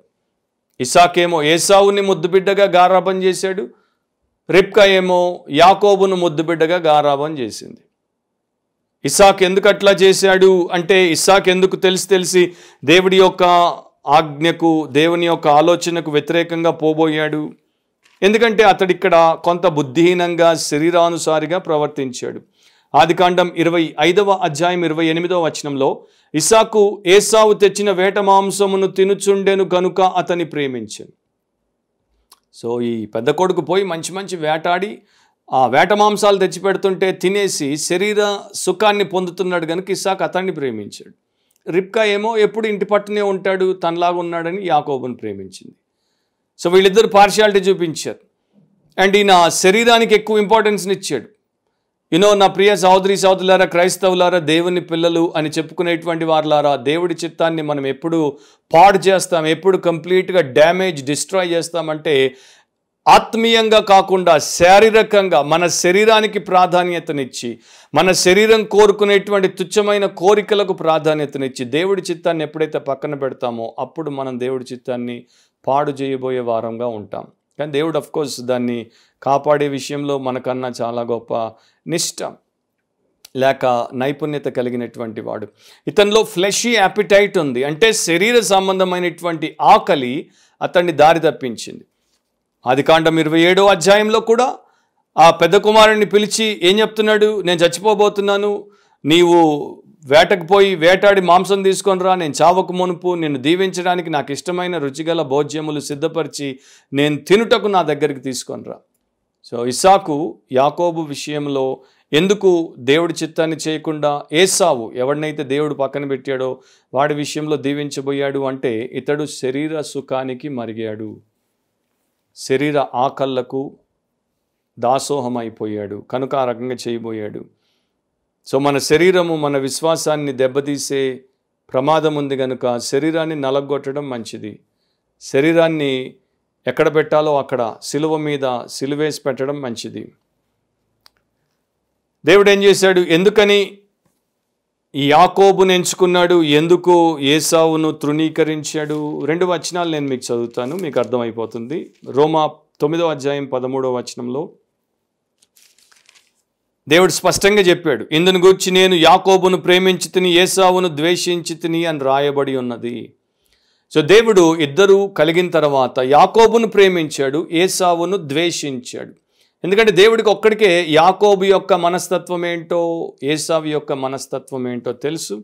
ఇసాకేమో ఏసావుని ముద్దుబిడ్డగా గారాబం చేశాడు రిప్కా ఏమో యాకోబును ముద్దుబిడ్డగా గారాబం చేసింది ఇసాక్ ఎందుకు అట్లా చేశాడు అంటే ఇసాక్ ఎందుకు తెలిసి తెలిసి దేవుడి యొక్క ఆజ్ఞకు దేవుని యొక్క ఆలోచనకు వ్యతిరేకంగా పోబోయాడు ఎందుకంటే అతడిక్కడ కొంత బుద్ధిహీనంగా శరీరానుసారిగా ప్రవర్తించాడు ఆదికాండం ఇరవై ఐదవ అధ్యాయం ఇరవై ఎనిమిదవ వచనంలో ఇసాకు ఏసావు తెచ్చిన వేట మాంసమును తినుచుండెను కనుక అతని ప్రేమించను సో ఈ పెద్ద కొడుకు పోయి మంచి మంచి వేటాడి ఆ వేట మాంసాలు తెచ్చిపెడుతుంటే తినేసి శరీర సుఖాన్ని పొందుతున్నాడు కనుక ఇసాక్ అతన్ని ప్రేమించాడు రిప్కా ఏమో ఎప్పుడు ఇంటి పట్టునే ఉంటాడు తనలాగా ఉన్నాడని యాకోబును ప్రేమించింది సో వీళ్ళిద్దరు పార్షియాలిటీ చూపించారు అండ్ ఈయన శరీరానికి ఎక్కువ ఇంపార్టెన్స్ని ఇచ్చాడు ఇనో నా ప్రియ సహోదరి సహోదరులారా క్రైస్తవులారా దేవుని పిల్లలు అని చెప్పుకునేటువంటి వారులారా దేవుడి చిత్తాన్ని మనం ఎప్పుడు పాడు చేస్తాం ఎప్పుడు కంప్లీట్గా డ్యామేజ్ డిస్ట్రాయ్ చేస్తామంటే ఆత్మీయంగా కాకుండా శారీరకంగా మన శరీరానికి ప్రాధాన్యతనిచ్చి మన శరీరం కోరుకునేటువంటి తుచ్చమైన కోరికలకు ప్రాధాన్యతనిచ్చి దేవుడి చిత్తాన్ని ఎప్పుడైతే పక్కన పెడతామో అప్పుడు మనం దేవుడి చిత్తాన్ని పాడు చేయబోయే వారంగా ఉంటాం కానీ దేవుడు కోర్స్ దాన్ని కాపాడే విషయంలో మనకన్నా చాలా గొప్ప నిష్ట లేక నైపుణ్యత కలిగినటువంటి వాడు ఇతనిలో ఫ్లెషీ యాపిటైట్ ఉంది అంటే శరీర సంబంధమైనటువంటి ఆకలి అతన్ని దారి తప్పించింది అది కాండం ఇరవై ఏడో అధ్యాయంలో కూడా ఆ పెద్ద కుమారుడిని పిలిచి ఏం చెప్తున్నాడు నేను చచ్చిపోబోతున్నాను నీవు వేటకు పోయి వేటాడి మాంసం తీసుకొని రా నేను చావకు మునుపు నేను దీవించడానికి నాకు ఇష్టమైన రుచిగల భోజ్యములు సిద్ధపరిచి నేను తినుటకు నా దగ్గరికి తీసుకొని రా సో ఇసాకు యాకోబు విషయంలో ఎందుకు దేవుడి చిత్తాన్ని చేయకుండా ఏసావు ఎవడినైతే దేవుడు పక్కన పెట్టాడో వాడి విషయంలో దీవించబోయాడు అంటే ఇతడు శరీర సుఖానికి మరిగాడు శరీర దాసోహం అయిపోయాడు కనుక ఆ రకంగా చేయబోయాడు సో మన శరీరము మన విశ్వాసాన్ని దెబ్బతీసే ప్రమాదం ఉంది కనుక శరీరాన్ని నలగొట్టడం మంచిది శరీరాన్ని ఎక్కడ పెట్టాలో అక్కడ సిలువ మీద సిలువేసి పెట్టడం మంచిది దేవుడు ఏం చేశాడు ఎందుకని యాకోబును ఎంచుకున్నాడు ఎందుకు ఏసావును తృణీకరించాడు రెండు వచనాలు నేను మీకు చదువుతాను మీకు అర్థమైపోతుంది రోమా తొమ్మిదో అధ్యాయం పదమూడో వచనంలో దేవుడు స్పష్టంగా చెప్పాడు ఇందును గూర్చి నేను యాకోబును ప్రేమించి తిని ఏసావును ద్వేషించి తిని అని రాయబడి ఉన్నది సో దేవుడు ఇద్దరూ కలిగిన తర్వాత యాకోబును ప్రేమించాడు ఏసావును ద్వేషించాడు ఎందుకంటే దేవుడికి ఒక్కడికే యాకోబు యొక్క మనస్తత్వం ఏంటో ఏసావు యొక్క మనస్తత్వం ఏంటో తెలుసు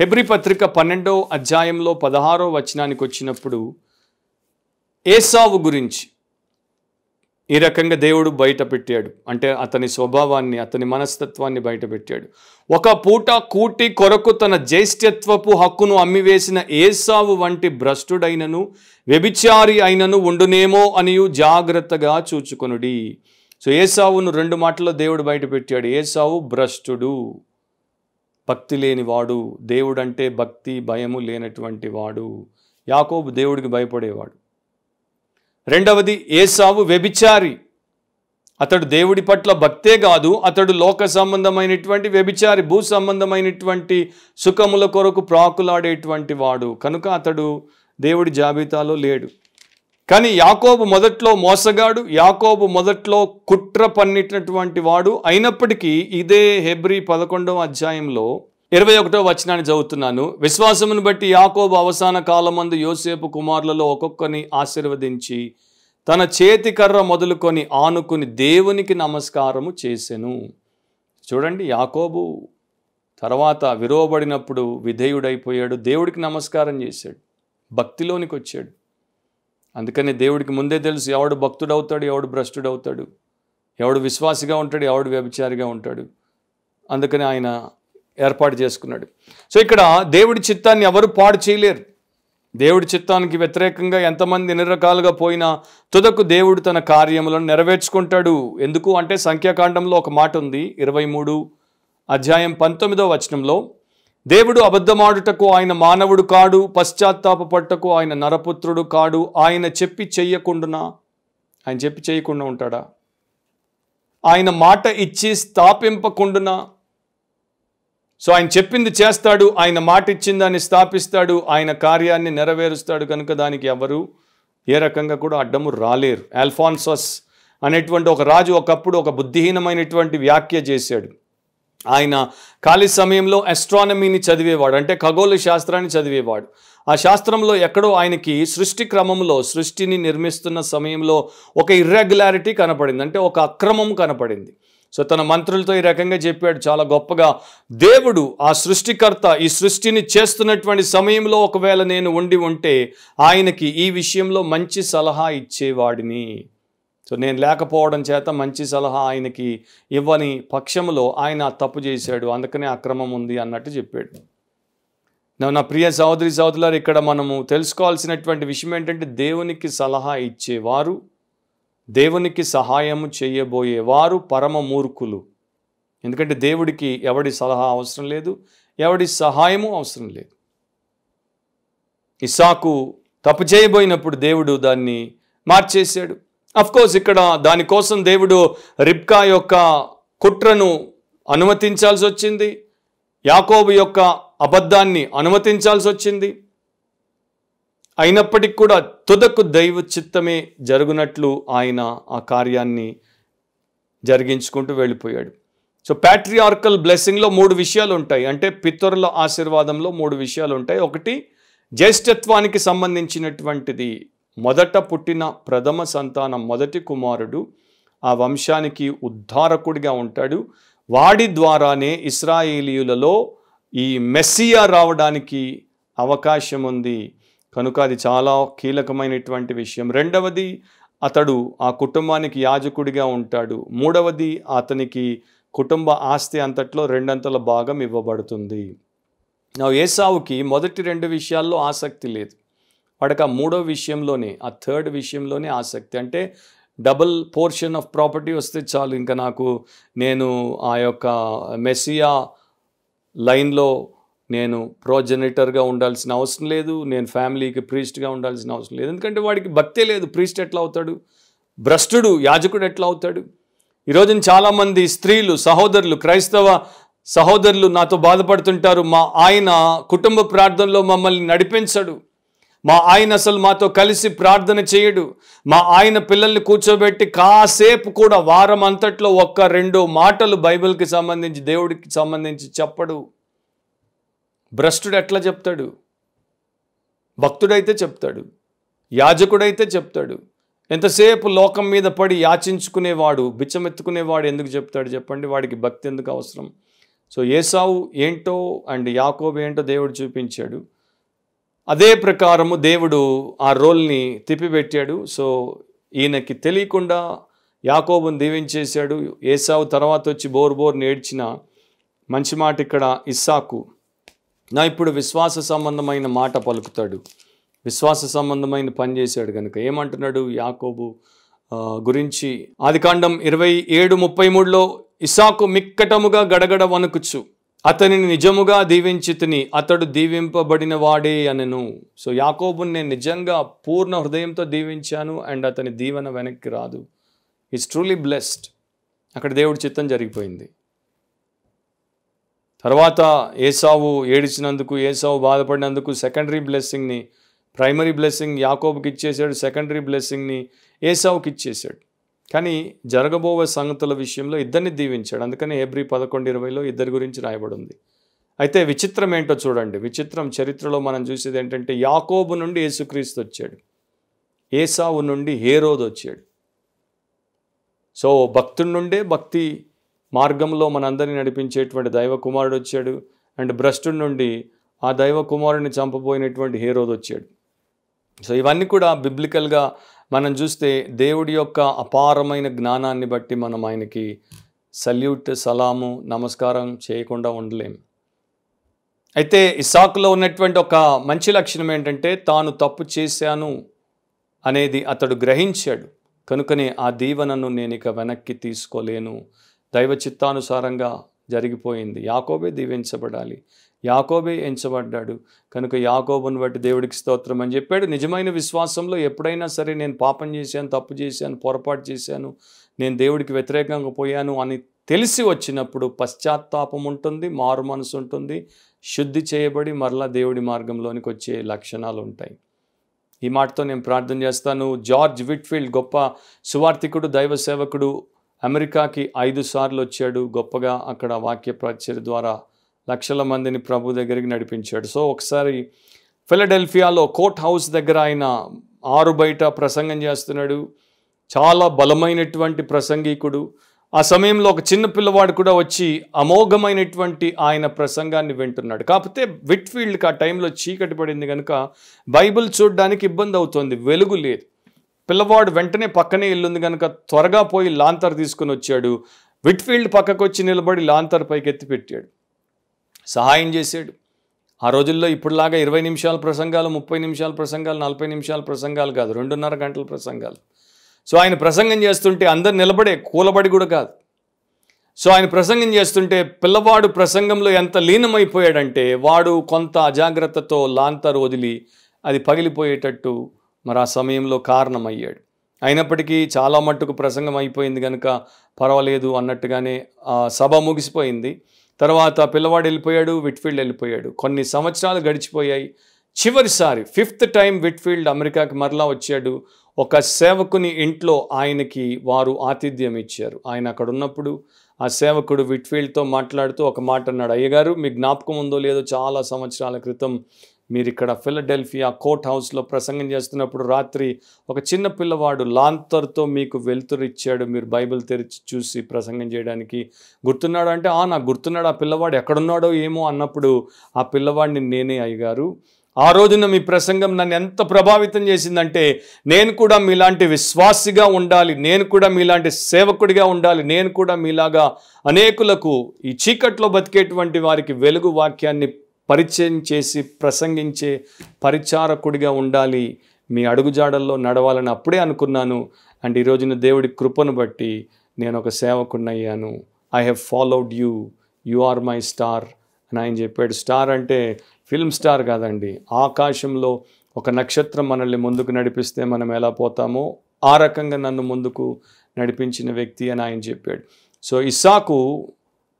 హెబ్రి పత్రిక పన్నెండో అధ్యాయంలో పదహారో వచనానికి వచ్చినప్పుడు ఏసావు గురించి ఈ రకంగా దేవుడు బయట పెట్టాడు అంటే అతని స్వభావాన్ని అతని మనస్తత్వాన్ని బయట పెట్టాడు ఒక పూట కూటి కొరకు తన జ్యేష్ఠత్వపు హక్కును అమ్మివేసిన ఏసావు వంటి భ్రష్టుడైనను వ్యభిచారి అయినను ఉండునేమో అనియు జాగ్రత్తగా చూచుకొనుడి సో ఏసావును రెండు మాటల్లో దేవుడు బయట పెట్టాడు ఏసావు భ్రష్టుడు భక్తి లేనివాడు దేవుడంటే భక్తి భయము లేనటువంటి వాడు యాకోబు దేవుడికి భయపడేవాడు రెండవది ఏసావు వ్యభిచారి అతడు దేవుడి పట్ల భక్తే కాదు అతడు లోక సంబంధమైనటువంటి వ్యభిచారి భూ సంబంధమైనటువంటి సుఖముల కొరకు ప్రాకులాడేటువంటి వాడు కనుక అతడు దేవుడి జాబితాలో లేడు కానీ యాకోబు మొదట్లో మోసగాడు యాకోబు మొదట్లో కుట్ర పన్నిటినటువంటి వాడు అయినప్పటికీ ఇదే హెబ్రి పదకొండవ అధ్యాయంలో ఇరవై ఒకటో వచనాన్ని చదువుతున్నాను విశ్వాసమును బట్టి యాకోబు అవసాన కాలమందు యోసేపు కుమారులలో ఒక్కొక్కరిని ఆశీర్వదించి తన చేతి కర్ర మొదలుకొని ఆనుకుని దేవునికి నమస్కారము చేసెను చూడండి యాకోబు తర్వాత విరోబడినప్పుడు విధేయుడైపోయాడు దేవుడికి నమస్కారం చేశాడు భక్తిలోనికి వచ్చాడు అందుకని దేవుడికి ముందే తెలుసు ఎవడు భక్తుడవుతాడు ఎవడు భ్రష్టుడవుతాడు ఎవడు విశ్వాసిగా ఉంటాడు ఎవడు వ్యభిచారిగా ఉంటాడు అందుకని ఆయన ఏర్పాటు చేసుకున్నాడు సో ఇక్కడ దేవుడి చిత్తాన్ని ఎవరు పాడు చేయలేరు దేవుడి చిత్తానికి వ్యతిరేకంగా ఎంతమంది ఎన్ని రకాలుగా పోయినా తుదకు దేవుడు తన కార్యములను నెరవేర్చుకుంటాడు ఎందుకు అంటే సంఖ్యాకాండంలో ఒక మాట ఉంది ఇరవై మూడు అధ్యాయం పంతొమ్మిదో వచనంలో దేవుడు అబద్ధమాడుటకు ఆయన మానవుడు కాడు పశ్చాత్తాపపట్టకు ఆయన నరపుత్రుడు కాడు ఆయన చెప్పి చెయ్యకుండా ఆయన చెప్పి చేయకుండా ఉంటాడా ఆయన మాట ఇచ్చి స్థాపింపకుండా సో ఆయన చెప్పింది చేస్తాడు ఆయన మాట దాన్ని స్థాపిస్తాడు ఆయన కార్యాన్ని నెరవేరుస్తాడు కనుక దానికి ఎవరు ఏ రకంగా కూడా అడ్డము రాలేరు అల్ఫాన్సస్ అనేటువంటి ఒక రాజు ఒకప్పుడు ఒక బుద్ధిహీనమైనటువంటి వ్యాఖ్య చేశాడు ఆయన ఖాళీ సమయంలో అస్ట్రానమీని చదివేవాడు అంటే ఖగోళ శాస్త్రాన్ని చదివేవాడు ఆ శాస్త్రంలో ఎక్కడో ఆయనకి సృష్టి క్రమంలో సృష్టిని నిర్మిస్తున్న సమయంలో ఒక ఇర్రెగ్యులారిటీ కనపడింది అంటే ఒక అక్రమం కనపడింది సో తన మంత్రులతో ఈ రకంగా చెప్పాడు చాలా గొప్పగా దేవుడు ఆ సృష్టికర్త ఈ సృష్టిని చేస్తున్నటువంటి సమయంలో ఒకవేళ నేను ఉండి ఉంటే ఆయనకి ఈ విషయంలో మంచి సలహా ఇచ్చేవాడిని సో నేను లేకపోవడం చేత మంచి సలహా ఆయనకి ఇవ్వని పక్షంలో ఆయన తప్పు చేశాడు అందుకనే అక్రమం ఉంది అన్నట్టు చెప్పాడు నా ప్రియ సహోదరి సహోదరులారు ఇక్కడ మనము తెలుసుకోవాల్సినటువంటి విషయం ఏంటంటే దేవునికి సలహా ఇచ్చేవారు దేవునికి సహాయము చేయబోయేవారు పరమ మూర్ఖులు ఎందుకంటే దేవుడికి ఎవడి సలహా అవసరం లేదు ఎవడి సహాయము అవసరం లేదు ఇసాకు తప్పు చేయబోయినప్పుడు దేవుడు దాన్ని మార్చేశాడు కోర్స్ ఇక్కడ దానికోసం దేవుడు రిబ్కా యొక్క కుట్రను అనుమతించాల్సి వచ్చింది యాకోబు యొక్క అబద్ధాన్ని అనుమతించాల్సి వచ్చింది అయినప్పటికీ కూడా తుదకు దైవ చిత్తమే జరుగునట్లు ఆయన ఆ కార్యాన్ని జరిగించుకుంటూ వెళ్ళిపోయాడు సో ప్యాట్రియార్కల్ బ్లెస్సింగ్లో మూడు విషయాలు ఉంటాయి అంటే పితరుల ఆశీర్వాదంలో మూడు విషయాలు ఉంటాయి ఒకటి జ్యేష్ఠత్వానికి సంబంధించినటువంటిది మొదట పుట్టిన ప్రథమ సంతానం మొదటి కుమారుడు ఆ వంశానికి ఉద్ధారకుడిగా ఉంటాడు వాడి ద్వారానే ఇస్రాయేలీయులలో ఈ మెస్సియా రావడానికి అవకాశం ఉంది కనుక అది చాలా కీలకమైనటువంటి విషయం రెండవది అతడు ఆ కుటుంబానికి యాజకుడిగా ఉంటాడు మూడవది అతనికి కుటుంబ ఆస్తి అంతట్లో రెండంతల భాగం ఇవ్వబడుతుంది నా ఏసావుకి మొదటి రెండు విషయాల్లో ఆసక్తి లేదు వాడికి ఆ మూడో విషయంలోనే ఆ థర్డ్ విషయంలోనే ఆసక్తి అంటే డబుల్ పోర్షన్ ఆఫ్ ప్రాపర్టీ వస్తే చాలు ఇంకా నాకు నేను ఆ యొక్క మెస్సియా లైన్లో నేను ప్రోజెనిటర్గా ఉండాల్సిన అవసరం లేదు నేను ఫ్యామిలీకి ప్రీస్ట్గా ఉండాల్సిన అవసరం లేదు ఎందుకంటే వాడికి భక్తే లేదు ప్రీస్ట్ ఎట్లా అవుతాడు భ్రష్టుడు యాజకుడు ఎట్లా అవుతాడు ఈరోజున చాలామంది స్త్రీలు సహోదరులు క్రైస్తవ సహోదరులు నాతో బాధపడుతుంటారు మా ఆయన కుటుంబ ప్రార్థనలో మమ్మల్ని నడిపించడు మా ఆయన అసలు మాతో కలిసి ప్రార్థన చేయడు మా ఆయన పిల్లల్ని కూర్చోబెట్టి కాసేపు కూడా వారం అంతట్లో ఒక్క రెండు మాటలు బైబిల్కి సంబంధించి దేవుడికి సంబంధించి చెప్పడు భ్రష్టుడు ఎట్లా చెప్తాడు భక్తుడైతే చెప్తాడు యాజకుడైతే చెప్తాడు ఎంతసేపు లోకం మీద పడి యాచించుకునేవాడు బిచ్చమెత్తుకునేవాడు ఎందుకు చెప్తాడు చెప్పండి వాడికి భక్తి ఎందుకు అవసరం సో ఏసావు ఏంటో అండ్ యాకోబు ఏంటో దేవుడు చూపించాడు అదే ప్రకారము దేవుడు ఆ రోల్ని తిప్పిపెట్టాడు సో ఈయనకి తెలియకుండా యాకోబుని దీవించేశాడు ఏసావు తర్వాత వచ్చి బోర్ బోర్ నేడ్చిన మంచి మాట ఇక్కడ ఇస్సాకు నా ఇప్పుడు విశ్వాస సంబంధమైన మాట పలుకుతాడు విశ్వాస సంబంధమైన పని చేశాడు కనుక ఏమంటున్నాడు యాకోబు గురించి ఆదికాండం ఇరవై ఏడు ముప్పై మూడులో ఇసాకు మిక్కటముగా గడగడ వణుకుచు అతనిని నిజముగా దీవించి తిని అతడు దీవింపబడిన వాడే అనను సో యాకోబుని నేను నిజంగా పూర్ణ హృదయంతో దీవించాను అండ్ అతని దీవెన వెనక్కి రాదు ఈస్ ట్రూలీ బ్లెస్డ్ అక్కడ దేవుడి చిత్తం జరిగిపోయింది తర్వాత ఏసావు ఏడిచినందుకు ఏసావు బాధపడినందుకు సెకండరీ బ్లెస్సింగ్ని ప్రైమరీ బ్లెస్సింగ్ యాకోబుకి ఇచ్చేసాడు సెకండరీ బ్లెస్సింగ్ని ఏసావుకి ఇచ్చేసాడు కానీ జరగబోయే సంగతుల విషయంలో ఇద్దరిని దీవించాడు అందుకని ఏబ్రి పదకొండు ఇరవైలో ఇద్దరి గురించి రాయబడింది అయితే విచిత్రం ఏంటో చూడండి విచిత్రం చరిత్రలో మనం చూసేది ఏంటంటే యాకోబు నుండి యేసుక్రీస్తు వచ్చాడు ఏసావు నుండి హేరోద్ వచ్చాడు సో భక్తుడి నుండే భక్తి మార్గంలో మనందరినీ నడిపించేటువంటి దైవ కుమారుడు వచ్చాడు అండ్ భ్రష్టు నుండి ఆ దైవ కుమారుడిని చంపబోయినటువంటి హీరోది వచ్చాడు సో ఇవన్నీ కూడా బిబ్లికల్గా మనం చూస్తే దేవుడి యొక్క అపారమైన జ్ఞానాన్ని బట్టి మనం ఆయనకి సల్యూట్ సలాము నమస్కారం చేయకుండా ఉండలేం అయితే ఇసాకులో ఉన్నటువంటి ఒక మంచి లక్షణం ఏంటంటే తాను తప్పు చేశాను అనేది అతడు గ్రహించాడు కనుకనే ఆ దీవెనను నేను ఇక వెనక్కి తీసుకోలేను దైవ చిత్తానుసారంగా జరిగిపోయింది యాకోబే దీవించబడాలి యాకోబే ఎంచబడ్డాడు కనుక యాకోబును బట్టి దేవుడికి స్తోత్రం అని చెప్పాడు నిజమైన విశ్వాసంలో ఎప్పుడైనా సరే నేను పాపం చేశాను తప్పు చేశాను పొరపాటు చేశాను నేను దేవుడికి వ్యతిరేకంగా పోయాను అని తెలిసి వచ్చినప్పుడు పశ్చాత్తాపం ఉంటుంది మారు మనసు ఉంటుంది శుద్ధి చేయబడి మరలా దేవుడి మార్గంలోనికి వచ్చే లక్షణాలు ఉంటాయి ఈ మాటతో నేను ప్రార్థన చేస్తాను జార్జ్ విట్ఫీల్డ్ గొప్ప సువార్థికుడు దైవ సేవకుడు అమెరికాకి ఐదు సార్లు వచ్చాడు గొప్పగా అక్కడ వాక్య ప్రాచర్య ద్వారా లక్షల మందిని ప్రభు దగ్గరికి నడిపించాడు సో ఒకసారి ఫిలడెల్ఫియాలో కోర్ట్ హౌస్ దగ్గర ఆయన ఆరు బయట ప్రసంగం చేస్తున్నాడు చాలా బలమైనటువంటి ప్రసంగికుడు ఆ సమయంలో ఒక చిన్న పిల్లవాడు కూడా వచ్చి అమోఘమైనటువంటి ఆయన ప్రసంగాన్ని వింటున్నాడు కాకపోతే విట్ఫీల్డ్కి ఆ టైంలో చీకటి పడింది కనుక బైబిల్ చూడడానికి ఇబ్బంది అవుతుంది వెలుగు లేదు పిల్లవాడు వెంటనే పక్కనే ఇల్లుంది కనుక త్వరగా పోయి లాంతర్ తీసుకుని వచ్చాడు విట్ఫీల్డ్ పక్కకు వచ్చి నిలబడి లాంతర్ పైకి ఎత్తి పెట్టాడు సహాయం చేశాడు ఆ రోజుల్లో ఇప్పుడులాగా ఇరవై నిమిషాల ప్రసంగాలు ముప్పై నిమిషాల ప్రసంగాలు నలభై నిమిషాల ప్రసంగాలు కాదు రెండున్నర గంటల ప్రసంగాలు సో ఆయన ప్రసంగం చేస్తుంటే అందరు నిలబడే కూలబడి కూడా కాదు సో ఆయన ప్రసంగం చేస్తుంటే పిల్లవాడు ప్రసంగంలో ఎంత లీనమైపోయాడంటే వాడు కొంత అజాగ్రత్తతో లాంతర్ వదిలి అది పగిలిపోయేటట్టు మరి ఆ సమయంలో కారణమయ్యాడు అయినప్పటికీ చాలా మట్టుకు ప్రసంగం అయిపోయింది కనుక పర్వాలేదు అన్నట్టుగానే సభ ముగిసిపోయింది తర్వాత పిల్లవాడు వెళ్ళిపోయాడు విట్ఫీల్డ్ వెళ్ళిపోయాడు కొన్ని సంవత్సరాలు గడిచిపోయాయి చివరిసారి ఫిఫ్త్ టైం విట్ఫీల్డ్ అమెరికాకి మరలా వచ్చాడు ఒక సేవకుని ఇంట్లో ఆయనకి వారు ఆతిథ్యం ఇచ్చారు ఆయన అక్కడ ఉన్నప్పుడు ఆ సేవకుడు విట్ఫీల్డ్తో మాట్లాడుతూ ఒక మాట అన్నాడు అయ్యగారు మీ జ్ఞాపకం ఉందో లేదో చాలా సంవత్సరాల క్రితం మీరు ఇక్కడ ఫిలడెల్ఫియా కోర్ట్ హౌస్లో ప్రసంగం చేస్తున్నప్పుడు రాత్రి ఒక చిన్న పిల్లవాడు లాంతర్తో మీకు వెలుతురిచ్చాడు మీరు బైబిల్ తెరిచి చూసి ప్రసంగం చేయడానికి గుర్తున్నాడు అంటే ఆ నాకు గుర్తున్నాడు ఆ పిల్లవాడు ఎక్కడున్నాడో ఏమో అన్నప్పుడు ఆ పిల్లవాడిని నేనే అయ్యగారు ఆ రోజున మీ ప్రసంగం నన్ను ఎంత ప్రభావితం చేసిందంటే నేను కూడా మీలాంటి విశ్వాసిగా ఉండాలి నేను కూడా మీలాంటి సేవకుడిగా ఉండాలి నేను కూడా మీలాగా అనేకులకు ఈ చీకట్లో బతికేటువంటి వారికి వెలుగు వాక్యాన్ని పరిచయం చేసి ప్రసంగించే పరిచారకుడిగా ఉండాలి మీ అడుగుజాడల్లో నడవాలని అప్పుడే అనుకున్నాను అండ్ ఈరోజున దేవుడి కృపను బట్టి నేను ఒక అయ్యాను I have followed you you are my star అని ఆయన చెప్పాడు స్టార్ అంటే ఫిల్మ్ స్టార్ కాదండి ఆకాశంలో ఒక నక్షత్రం మనల్ని ముందుకు నడిపిస్తే మనం ఎలా పోతామో ఆ రకంగా నన్ను ముందుకు నడిపించిన వ్యక్తి అని ఆయన చెప్పాడు సో ఇసాకు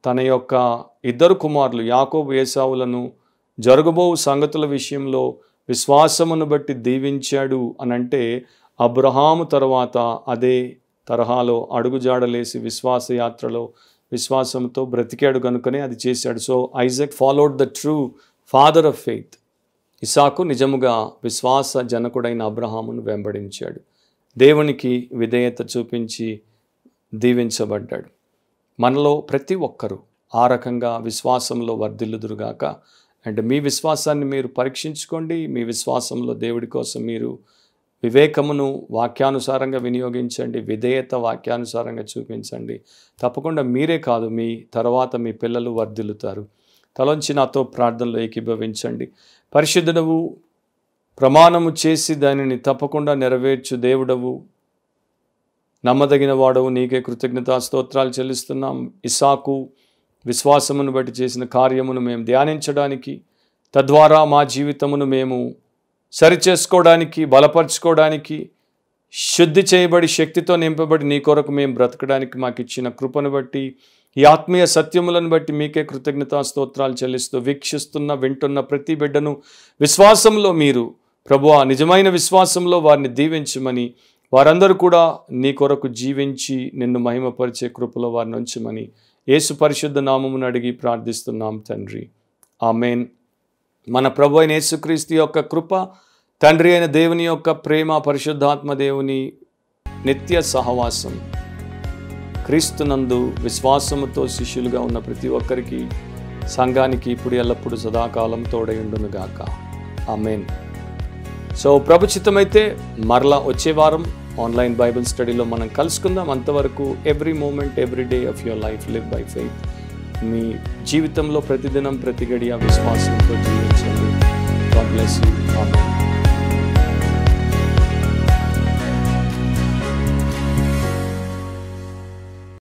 తన యొక్క ఇద్దరు కుమారులు యాకోబు ఏసావులను జరగబో సంగతుల విషయంలో విశ్వాసమును బట్టి దీవించాడు అనంటే అబ్రహాము తర్వాత అదే తరహాలో అడుగుజాడలేసి విశ్వాసయాత్రలో విశ్వాసంతో బ్రతికాడు కనుకనే అది చేశాడు so Isaac followed the true father of faith ఇసాకు నిజముగా విశ్వాస జనకుడైన అబ్రహామును వెంబడించాడు దేవునికి విధేయత చూపించి దీవించబడ్డాడు మనలో ప్రతి ఒక్కరూ ఆ రకంగా విశ్వాసంలో వర్ధిల్లుదురుగాక అండ్ మీ విశ్వాసాన్ని మీరు పరీక్షించుకోండి మీ విశ్వాసంలో దేవుడి కోసం మీరు వివేకమును వాక్యానుసారంగా వినియోగించండి విధేయత వాక్యానుసారంగా చూపించండి తప్పకుండా మీరే కాదు మీ తర్వాత మీ పిల్లలు వర్ధిల్లుతారు తలొంచి నాతో ప్రార్థనలో ఏకీభవించండి పరిశుద్ధుడవు ప్రమాణము చేసి దానిని తప్పకుండా నెరవేర్చు దేవుడవు నమ్మదగిన వాడవు నీకే కృతజ్ఞతా స్తోత్రాలు చెల్లిస్తున్నాం ఇసాకు విశ్వాసమును బట్టి చేసిన కార్యమును మేము ధ్యానించడానికి తద్వారా మా జీవితమును మేము సరిచేసుకోవడానికి బలపరచుకోవడానికి శుద్ధి చేయబడి శక్తితో నింపబడి నీ కొరకు మేము బ్రతకడానికి మాకు ఇచ్చిన కృపను బట్టి ఈ ఆత్మీయ సత్యములను బట్టి మీకే కృతజ్ఞతా స్తోత్రాలు చెల్లిస్తూ వీక్షిస్తున్న వింటున్న ప్రతి బిడ్డను విశ్వాసంలో మీరు ప్రభువా నిజమైన విశ్వాసంలో వారిని దీవించమని వారందరూ కూడా నీ కొరకు జీవించి నిన్ను మహిమపరిచే కృపలో నుంచి ఉంచమని యేసు పరిశుద్ధ నామమును అడిగి ప్రార్థిస్తున్నాం తండ్రి ఆమెన్ మన ప్రభు అయిన యేసుక్రీస్తు యొక్క కృప తండ్రి అయిన దేవుని యొక్క ప్రేమ పరిశుద్ధాత్మ దేవుని నిత్య సహవాసం క్రీస్తునందు విశ్వాసముతో శిష్యులుగా ఉన్న ప్రతి ఒక్కరికి సంఘానికి ఇప్పుడు ఎల్లప్పుడూ సదాకాలం తోడయుండునుగాక ఆమెన్ సో ప్రభుచితమైతే మరలా వచ్చే వారం ఆన్లైన్ బైబిల్ స్టడీలో మనం కలుసుకుందాం అంతవరకు every moment every day of your life live by faith మీ జీవితంలో ప్రతిదినం ప్రతి గడియ విశ్వాసంతో జీవించండి గాడ్ బ్లెస్ యూ